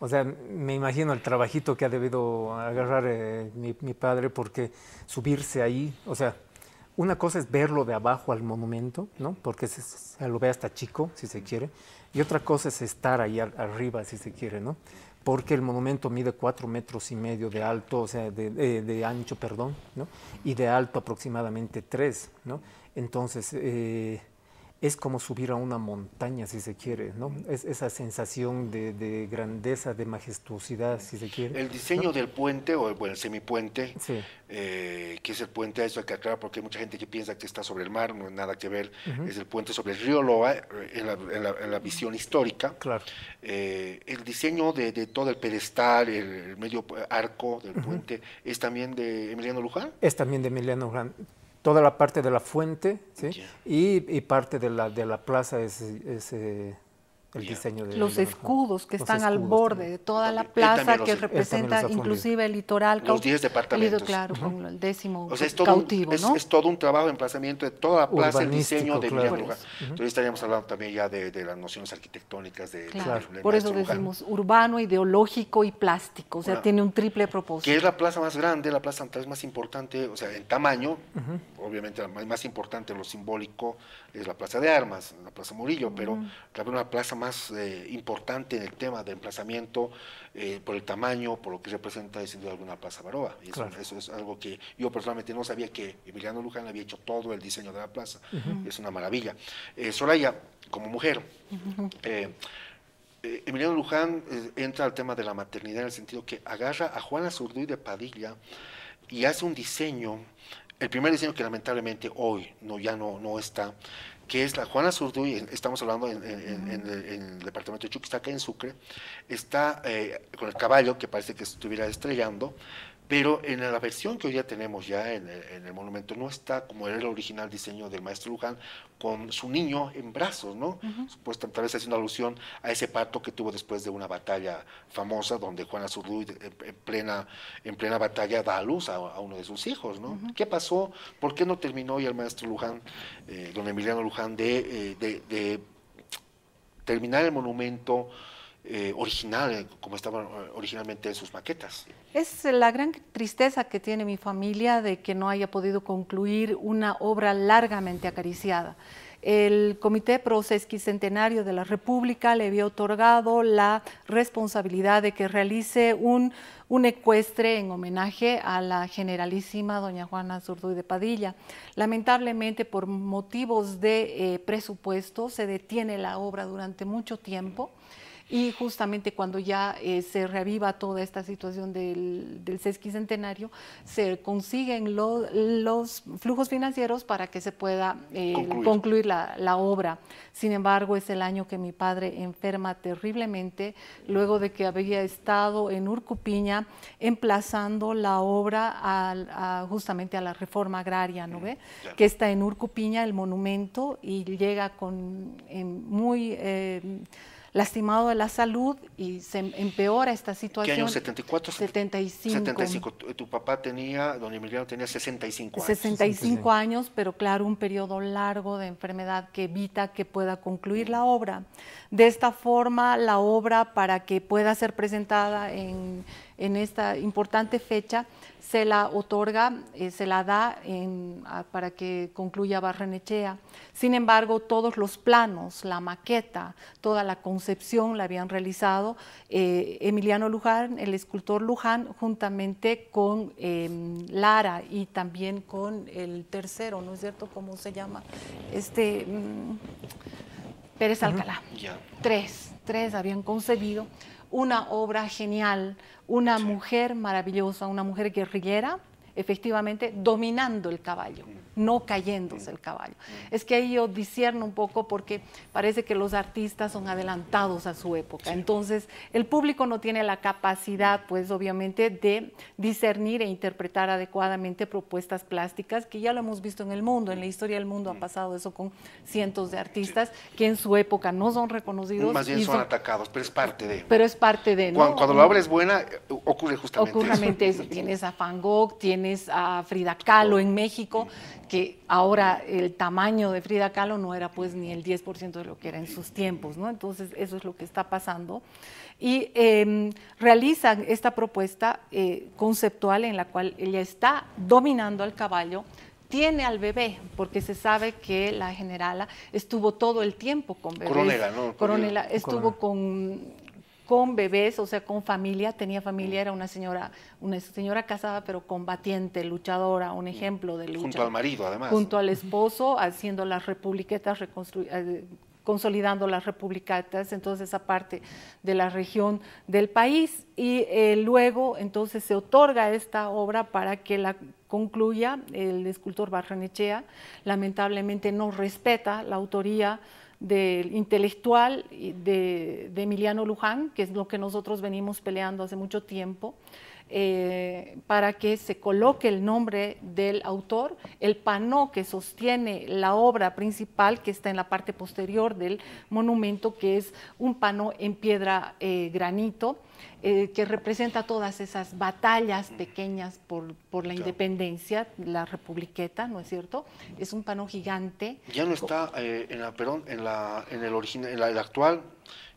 O sea, me imagino el trabajito que ha debido agarrar eh, mi, padre porque subirse ahí, o sea, una cosa es verlo de abajo al monumento, ¿no? Porque se, lo ve hasta chico, si se quiere, y otra cosa es estar ahí arriba, si se quiere, ¿no? Porque el monumento mide cuatro metros y medio de alto, o sea, de, ancho, perdón, ¿no? Y de alto aproximadamente tres, ¿no? Entonces, eh, es como subir a una montaña, si se quiere, ¿no? Mm. Es esa sensación de, grandeza, de majestuosidad, si se quiere. El diseño del puente o el, bueno, el semipuente, eh, que es el puente, eso que aclarar porque hay mucha gente que piensa que está sobre el mar, no nada que ver, es el puente sobre el río Loa, eh, en la, visión histórica. Claro. Eh, el diseño de, todo el pedestal, el, medio arco del puente, ¿es también de Emiliano Luján? Es también de Emiliano Luján toda la parte de la fuente ¿sí? y, parte de la, de la plaza es, eh, el diseño los escudos que están al borde de toda la plaza que representa inclusive el litoral los 10 departamentos claro el décimo es todo cautivo un, es, todo un trabajo de emplazamiento de toda la plaza el diseño de claro. entonces estaríamos hablando también ya de, las nociones arquitectónicas de, por eso decimos urbano ideológico y plástico o sea tiene un triple propósito que es la plaza más grande la plaza es más importante o sea en tamaño obviamente la más, más importante lo simbólico es la plaza de armas la plaza Murillo pero también una plaza más eh, importante en el tema de emplazamiento eh, por el tamaño, por lo que representa el sin alguna Plaza Baroa. eso, es algo que yo personalmente no sabía que Emiliano Luján había hecho todo el diseño de la plaza. Es una maravilla. Eh, Soraya, como mujer, Emiliano Luján entra al tema de la maternidad en el sentido que agarra a Juana Zurduy de Padilla y hace un diseño el primer diseño que lamentablemente hoy no, ya no, no está, que es la Juana Zurduy, estamos hablando en, el departamento de Chuquistaca, en Sucre, está eh, con el caballo que parece que estuviera estrellando, pero en la versión que hoy ya tenemos ya en el, monumento no está como era el original diseño del maestro Luján con su niño en brazos, ¿no? Pues tal vez haciendo alusión a ese parto que tuvo después de una batalla famosa donde Juana Azurduy eh, en plena, en plena batalla da a luz a, uno de sus hijos, ¿no? ¿Qué pasó? ¿Por qué no terminó ya el maestro Luján, eh, don Emiliano Luján, eh, de, de terminar el monumento? Eh, original, como estaban eh, originalmente en sus maquetas. Es la gran tristeza que tiene mi familia de que no haya podido concluir una obra largamente acariciada. El Comité Procesquicentenario de la República le había otorgado la responsabilidad de que realice un, un ecuestre en homenaje a la generalísima doña Juana Zurduy de Padilla. Lamentablemente, por motivos de eh, presupuesto, se detiene la obra durante mucho tiempo. Y justamente cuando ya eh, se reaviva toda esta situación del, del sesquicentenario, se consiguen los flujos financieros para que se pueda eh, concluir, la, obra. Sin embargo, es el año que mi padre enferma terriblemente, luego de que había estado en Urcupiña emplazando la obra justamente a la reforma agraria, ¿no ve? Que está en Urcupiña el monumento y llega con muy... Eh, lastimado de la salud y se empeora esta situación. ¿Qué año? 74, 75. 75. Tu, papá tenía, don Emiliano tenía 65 años. 65 años, pero claro, un periodo largo de enfermedad que evita que pueda concluir la obra. De esta forma, la obra para que pueda ser presentada en, en esta importante fecha, se la otorga, eh, se la da para que concluya Barrenechea. Sin embargo, todos los planos, la maqueta, toda la concepción la habían realizado eh, Emiliano Luján, el escultor Luján, juntamente con em, Lara y también con el tercero, ¿no es cierto? ¿Cómo se llama? Este. Mm, Pérez Alcalá. Tres, tres habían concebido una obra genial, una mujer maravillosa, una mujer guerrillera, efectivamente dominando el caballo no cayéndose el caballo. Es que ahí yo disierno un poco porque parece que los artistas son adelantados a su época. Entonces, el público no tiene la capacidad, pues obviamente, de discernir e interpretar adecuadamente propuestas plásticas, que ya lo hemos visto en el mundo, en la historia del mundo ha pasado eso con cientos de artistas que en su época no son reconocidos. Más bien son, atacados, pero es parte de. Pero es parte de. Cuando, cuando la obra es buena, eh, ocurre justamente, ocurre justamente Tienes a Van Gogh, tienes a Frida Kahlo en México, que ahora el tamaño de Frida Kahlo no era pues ni el 10% de lo que era en sus tiempos, ¿no? Entonces eso es lo que está pasando. Y em, realizan esta propuesta eh, conceptual en la cual ella está dominando al caballo, tiene al bebé, porque se sabe que la generala estuvo todo el tiempo con bebé, Coronela, ¿no? Coronela estuvo con con bebés, o sea, con familia, tenía familia, mm. era una señora, una señora casada, pero combatiente, luchadora, un mm. ejemplo de lucha. Junto al marido, además. Junto al esposo, haciendo las republiquetas, eh, consolidando las republiquetas, entonces esa parte de la región del país. Y eh, luego, entonces, se otorga esta obra para que la concluya el escultor barranechea Lamentablemente no respeta la autoría del intelectual de, Emiliano Luján, que es lo que nosotros venimos peleando hace mucho tiempo, eh, para que se coloque el nombre del autor, el pano que sostiene la obra principal que está en la parte posterior del monumento, que es un pano en piedra eh, granito eh, que representa todas esas batallas pequeñas por, la independencia, la republiqueta, ¿no es cierto? Es un pano gigante. Ya no está eh, en la, perdón, en la, en el original, en la, actual,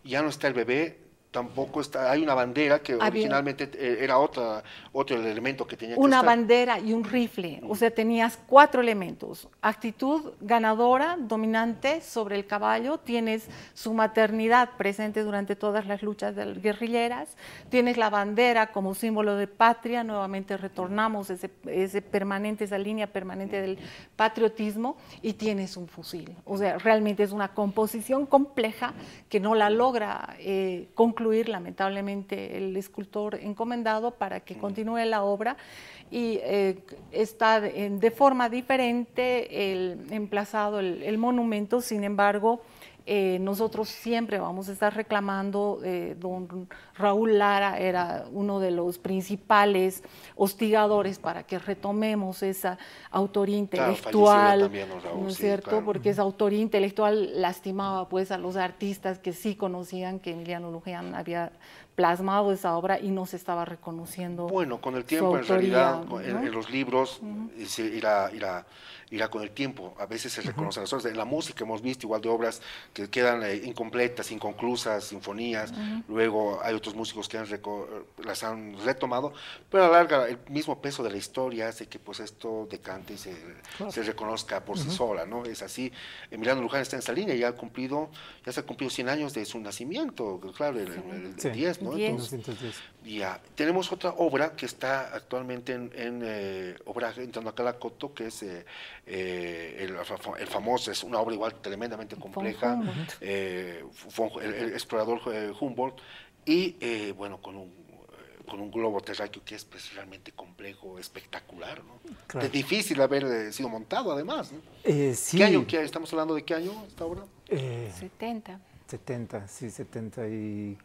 ya no está el bebé, tampoco está, hay una bandera que originalmente eh, era otra, otro elemento que tenía que Una bandera y un rifle, o mm. sea, tenías cuatro elementos. Actitud ganadora, dominante sobre el caballo, tienes su maternidad presente durante todas las luchas de las guerrilleras, tienes la bandera como símbolo de patria, nuevamente retornamos ese, ese permanente, esa línea permanente mm. del patriotismo, y tienes un fusil. O sea, realmente es una composición compleja que no la logra eh, concluir lamentablemente el escultor encomendado para que continúe la obra y eh, está de, forma diferente el, emplazado el monumento, sin embargo, eh, nosotros siempre vamos a estar reclamando, eh, don Raúl Lara era uno de los principales hostigadores para que retomemos esa autoría intelectual, cierto? Porque esa autoría intelectual lastimaba pues a los artistas que sí conocían que Emiliano Luján había plasmado esa obra y no se estaba reconociendo. Bueno, con el tiempo, en realidad, en, los libros irá, con el tiempo. A veces se reconocen las obras. En la música hemos visto igual de obras que quedan eh, incompletas, inconclusas, sinfonías. Luego hay otros músicos que han las han retomado, pero a la larga el mismo peso de la historia hace que pues esto decante y se, se reconozca por sí sola, ¿no? Es así. Emiliano Luján está en esa línea, ya ha cumplido, ya se ha cumplido 100 años de su nacimiento, claro, el, 10 tenemos otra obra que está actualmente en, eh, obra entrando acá a la Coto, que es eh, eh, el, famoso, es una obra igual tremendamente compleja, el, explorador Humboldt, y bueno, con un con un globo terráqueo que es pues, realmente complejo, espectacular, ¿no? Es difícil haber sido montado, además, ¿Qué año? ¿Estamos hablando de qué año esta obra? 70. 70, sí, 74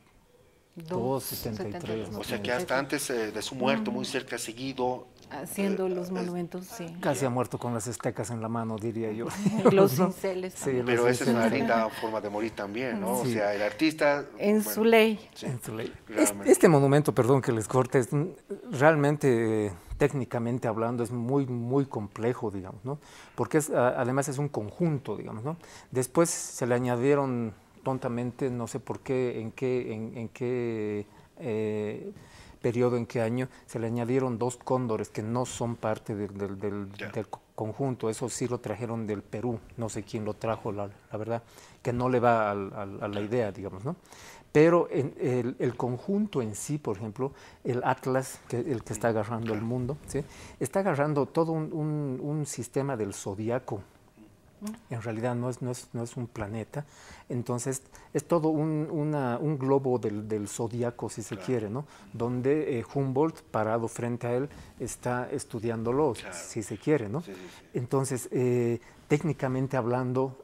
273. O sea que hasta antes eh, de su muerto, muy cerca seguido. Haciendo eh, los monumentos, sí. Casi ha muerto con las estecas en la mano, diría yo. los cinceles. Sí, Pero esa es una linda forma de morir también, ¿no? O sea, el artista. En su ley. Este, monumento, perdón que les corte, realmente, técnicamente hablando, es muy, muy complejo, digamos, ¿no? Porque además es un conjunto, digamos, ¿no? Después se le añadieron tontamente, no sé por qué, en qué, en, qué eh, periodo, en qué año, se le añadieron dos cóndores que no son parte del, conjunto. Eso sí lo trajeron del Perú, no sé quién lo trajo, la, verdad, que no le va a, la idea, digamos, ¿no? Pero el, conjunto en sí, por ejemplo, el Atlas, que, el que está mm, agarrando el mundo, está agarrando todo un, un sistema del zodiaco en realidad no es, no es, un planeta. Entonces, es todo un, globo del, del zodiaco, si se quiere, ¿no? Donde eh, Humboldt, parado frente a él, está estudiándolo, si se quiere, ¿no? Entonces, eh, técnicamente hablando,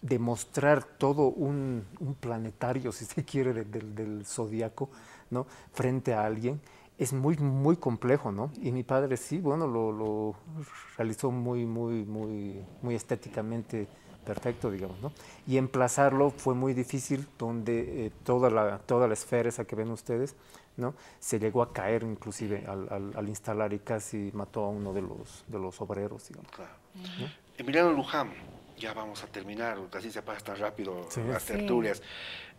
demostrar todo un, planetario, si se quiere, del, del zodiaco, ¿no? Frente a alguien es muy, muy complejo, ¿no? Y mi padre sí, bueno, lo, realizó muy, muy, muy, estéticamente perfecto, digamos, ¿no? Y emplazarlo fue muy difícil, donde eh, toda, la, toda la esfera esa que ven ustedes, ¿no? Se llegó a caer inclusive al, instalar y casi mató a uno de los, de los obreros, digamos. Claro. Emiliano Luján, ya vamos a terminar, casi se pasa tan rápido las tertulias.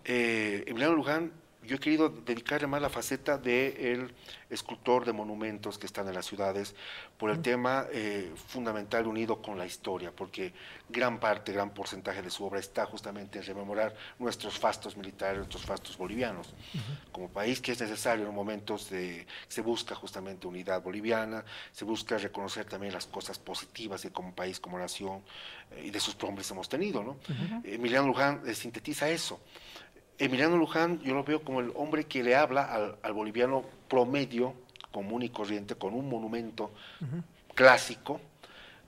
Eh, Emiliano Luján yo he querido dedicarle más la faceta del escultor de monumentos que están en las ciudades por el tema eh, fundamental unido con la historia, porque gran parte, gran porcentaje de su obra está justamente en rememorar nuestros fastos militares, nuestros fastos bolivianos, como país que es necesario en momentos de, se busca justamente unidad boliviana, se busca reconocer también las cosas positivas que como país, como nación eh, y de sus hombres hemos tenido. ¿no? Eh, Emiliano Luján sintetiza eso. Emiliano Luján yo lo veo como el hombre que le habla al, boliviano promedio, común y corriente, con un monumento clásico,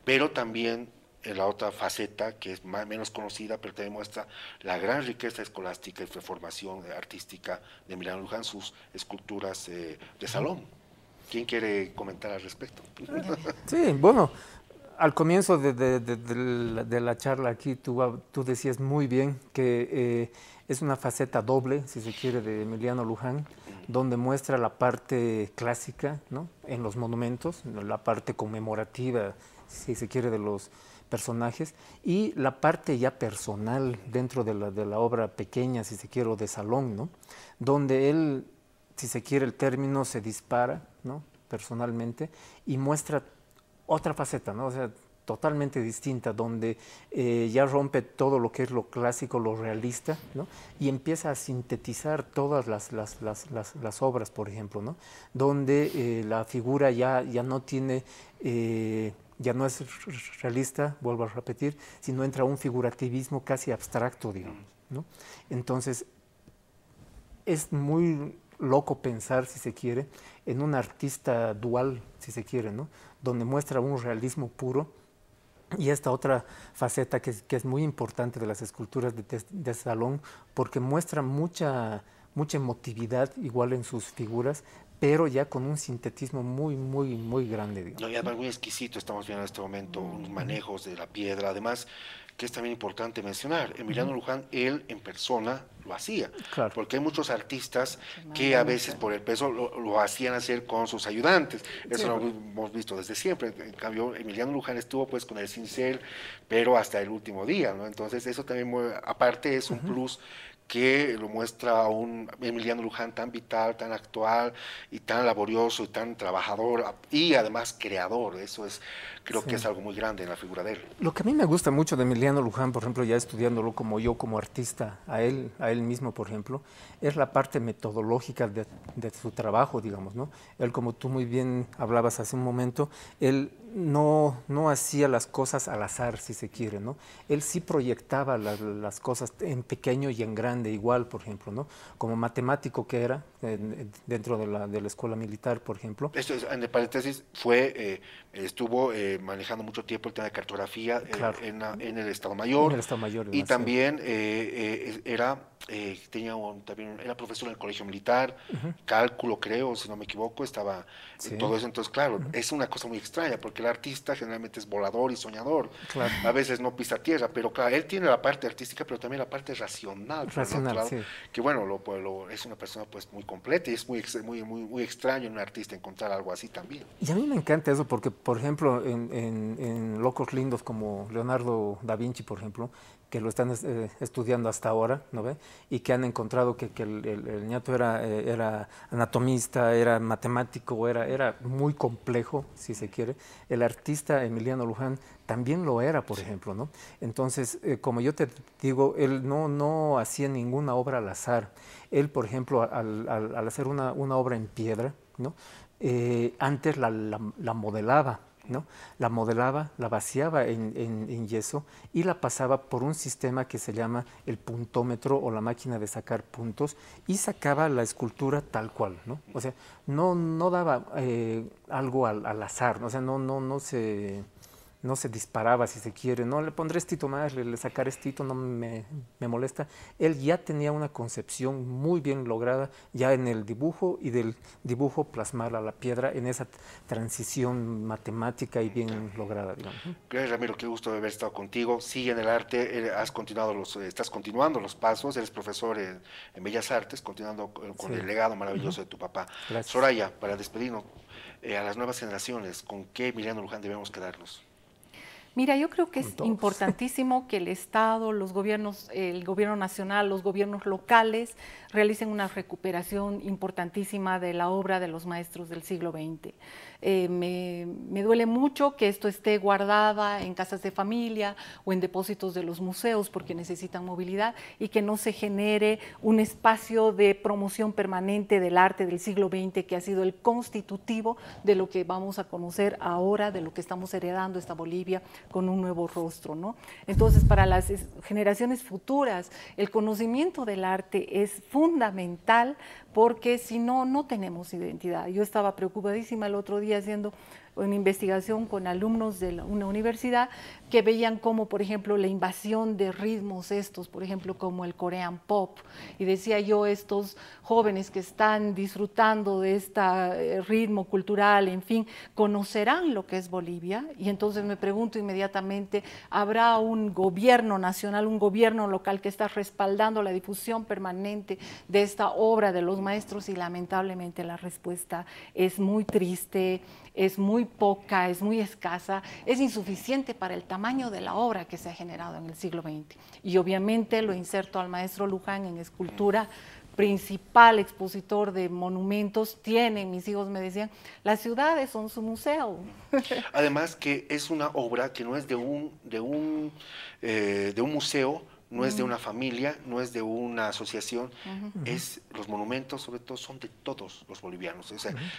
pero también en la otra faceta que es más, menos conocida, pero te demuestra la gran riqueza escolástica y formación artística de Emiliano Luján, sus esculturas eh, de salón. ¿Quién quiere comentar al respecto? Sí, bueno, al comienzo de, la, charla aquí tú, tú decías muy bien que eh, es una faceta doble, si se quiere, de Emiliano Luján, donde muestra la parte clásica ¿no? en los monumentos, la parte conmemorativa, si se quiere, de los personajes, y la parte ya personal dentro de la, obra pequeña, si se quiere, o de salón, donde él, si se quiere el término, se dispara ¿no? personalmente y muestra otra faceta, ¿no? o sea, totalmente distinta, donde eh, ya rompe todo lo que es lo clásico, lo realista, y empieza a sintetizar todas las, obras, por ejemplo, donde eh, la figura ya, ya no tiene... Eh, ya no es realista, vuelvo a repetir, sino entra un figurativismo casi abstracto, digamos. Entonces, es muy loco pensar, si se quiere, en un artista dual, si se quiere, ¿no? donde muestra un realismo puro, y esta otra faceta que, es muy importante de las esculturas de, salón, porque muestra mucha, mucha emotividad igual en sus figuras, pero ya con un sintetismo muy, muy, muy grande. y además muy exquisito estamos viendo en este momento, los manejos de la piedra, además que es también importante mencionar. Emiliano Luján, él en persona lo hacía, porque hay muchos artistas que a veces por el peso lo, hacían hacer con sus ayudantes. Eso lo hemos visto desde siempre. En cambio, Emiliano Luján estuvo pues con el cincel, pero hasta el último día, ¿no? Entonces eso también, aparte, es un plus que lo muestra a un Emiliano Luján tan vital, tan actual y tan laborioso y tan trabajador y además creador. Eso es, creo que es algo muy grande en la figura de él. Lo que a mí me gusta mucho de Emiliano Luján, por ejemplo, ya estudiándolo como yo, como artista, a él, a él mismo, por ejemplo, es la parte metodológica de, de su trabajo, digamos, ¿no? Él, como tú muy bien hablabas hace un momento, él no, no hacía las cosas al azar, si se quiere, ¿no? Él sí proyectaba las, cosas en pequeño y en grande, igual, por ejemplo, ¿no? Como matemático que era dentro de la, de la, escuela militar, por ejemplo. Esto es, en paréntesis, fue, eh, estuvo eh, manejando mucho tiempo el tema de cartografía eh, en, el Estado Mayor. Estado Mayor. Y también era eh, tenía también, era profesor en el colegio militar, cálculo creo, si no me equivoco, estaba en todo eso. Entonces, claro, es una cosa muy extraña, porque el artista generalmente es volador y soñador, a veces no pisa tierra, pero claro, él tiene la parte artística, pero también la parte racional, racional que bueno, pues, lo, es una persona pues muy completa y es muy, muy, muy, muy extraño en un artista encontrar algo así también. Y a mí me encanta eso, porque por ejemplo, en, en Locos Lindos como Leonardo da Vinci, por ejemplo, que lo están eh, estudiando hasta ahora, ¿no ve? Y que han encontrado que, el, el, ñato era, eh, era anatomista, era matemático, era, era muy complejo, si se quiere. El artista Emiliano Luján también lo era, por ejemplo, ¿no? Entonces, eh, como yo te digo, él no, no hacía ninguna obra al azar. Él, por ejemplo, al, hacer una, obra en piedra, ¿no? antes la modelaba, la modelaba, la vaciaba en, yeso y la pasaba por un sistema que se llama el puntómetro o la máquina de sacar puntos y sacaba la escultura tal cual, ¿no? O sea, no, no daba eh, algo al, azar, o sea, no, no, no se no se disparaba si se quiere, no le pondré tito este más, le, sacaré tito. Este no me, me, molesta. Él ya tenía una concepción muy bien lograda ya en el dibujo y del dibujo plasmarla a la piedra en esa transición matemática y bien lograda. Digamos. Gracias Ramiro, qué gusto haber estado contigo. Sigue en el arte, eh, has continuado los, eh, estás continuando los pasos, eres profesor en, Bellas Artes, continuando con el legado maravilloso de tu papá. Soraya, para despedirnos, eh, a las nuevas generaciones, ¿con qué Emiliano Luján debemos quedarnos? Mira, yo creo que es importantísimo que el Estado, los gobiernos, el gobierno nacional, los gobiernos locales realicen una recuperación importantísima de la obra de los maestros del siglo XX. Eh, me, me, duele mucho que esto esté guardada en casas de familia o en depósitos de los museos porque necesitan movilidad y que no se genere un espacio de promoción permanente del arte del siglo XX que ha sido el constitutivo de lo que vamos a conocer ahora, de lo que estamos heredando esta Bolivia con un nuevo rostro, ¿no? Entonces, para las generaciones futuras, el conocimiento del arte es fundamental porque si no, no tenemos identidad. Yo estaba preocupadísima el otro día haciendo una investigación con alumnos de una universidad que veían como, por ejemplo, la invasión de ritmos estos, por ejemplo, como el Korean Pop. Y decía yo, estos jóvenes que están disfrutando de este ritmo cultural, en fin, conocerán lo que es Bolivia. Y entonces me pregunto inmediatamente, ¿habrá un gobierno nacional, un gobierno local que está respaldando la difusión permanente de esta obra de los maestros? Y lamentablemente la respuesta es muy triste, es muy poca, es muy escasa, es insuficiente para el tamaño de la obra que se ha generado en el siglo XX. Y obviamente lo inserto al maestro Luján en escultura principal expositor de monumentos tiene, mis hijos me decían, las ciudades son su museo. Además que es una obra que no es de un, de un, eh, de un museo, no es de una familia, no es de una asociación, es los monumentos, sobre todo, son de todos los bolivianos. O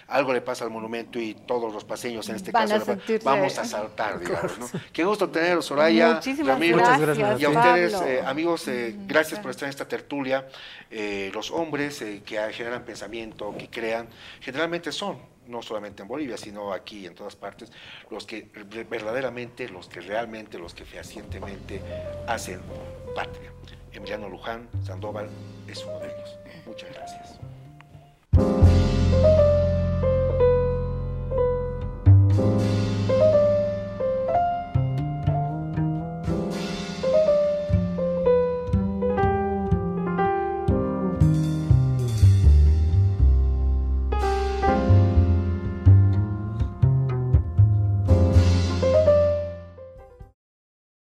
algo le pasa al monumento y todos los paseños, en este caso, vamos a saltar, digamos. ¿no? Qué gusto tener, Soraya, Muchísimas gracias, y a ustedes, eh, amigos, eh, gracias por estar en esta tertulia. Eh, los hombres que generan pensamiento, que crean, generalmente son no solamente en Bolivia, sino aquí en todas partes, los que verdaderamente, los que realmente, los que fehacientemente hacen patria. Emiliano Luján, Sandoval es uno de ellos. Muchas gracias.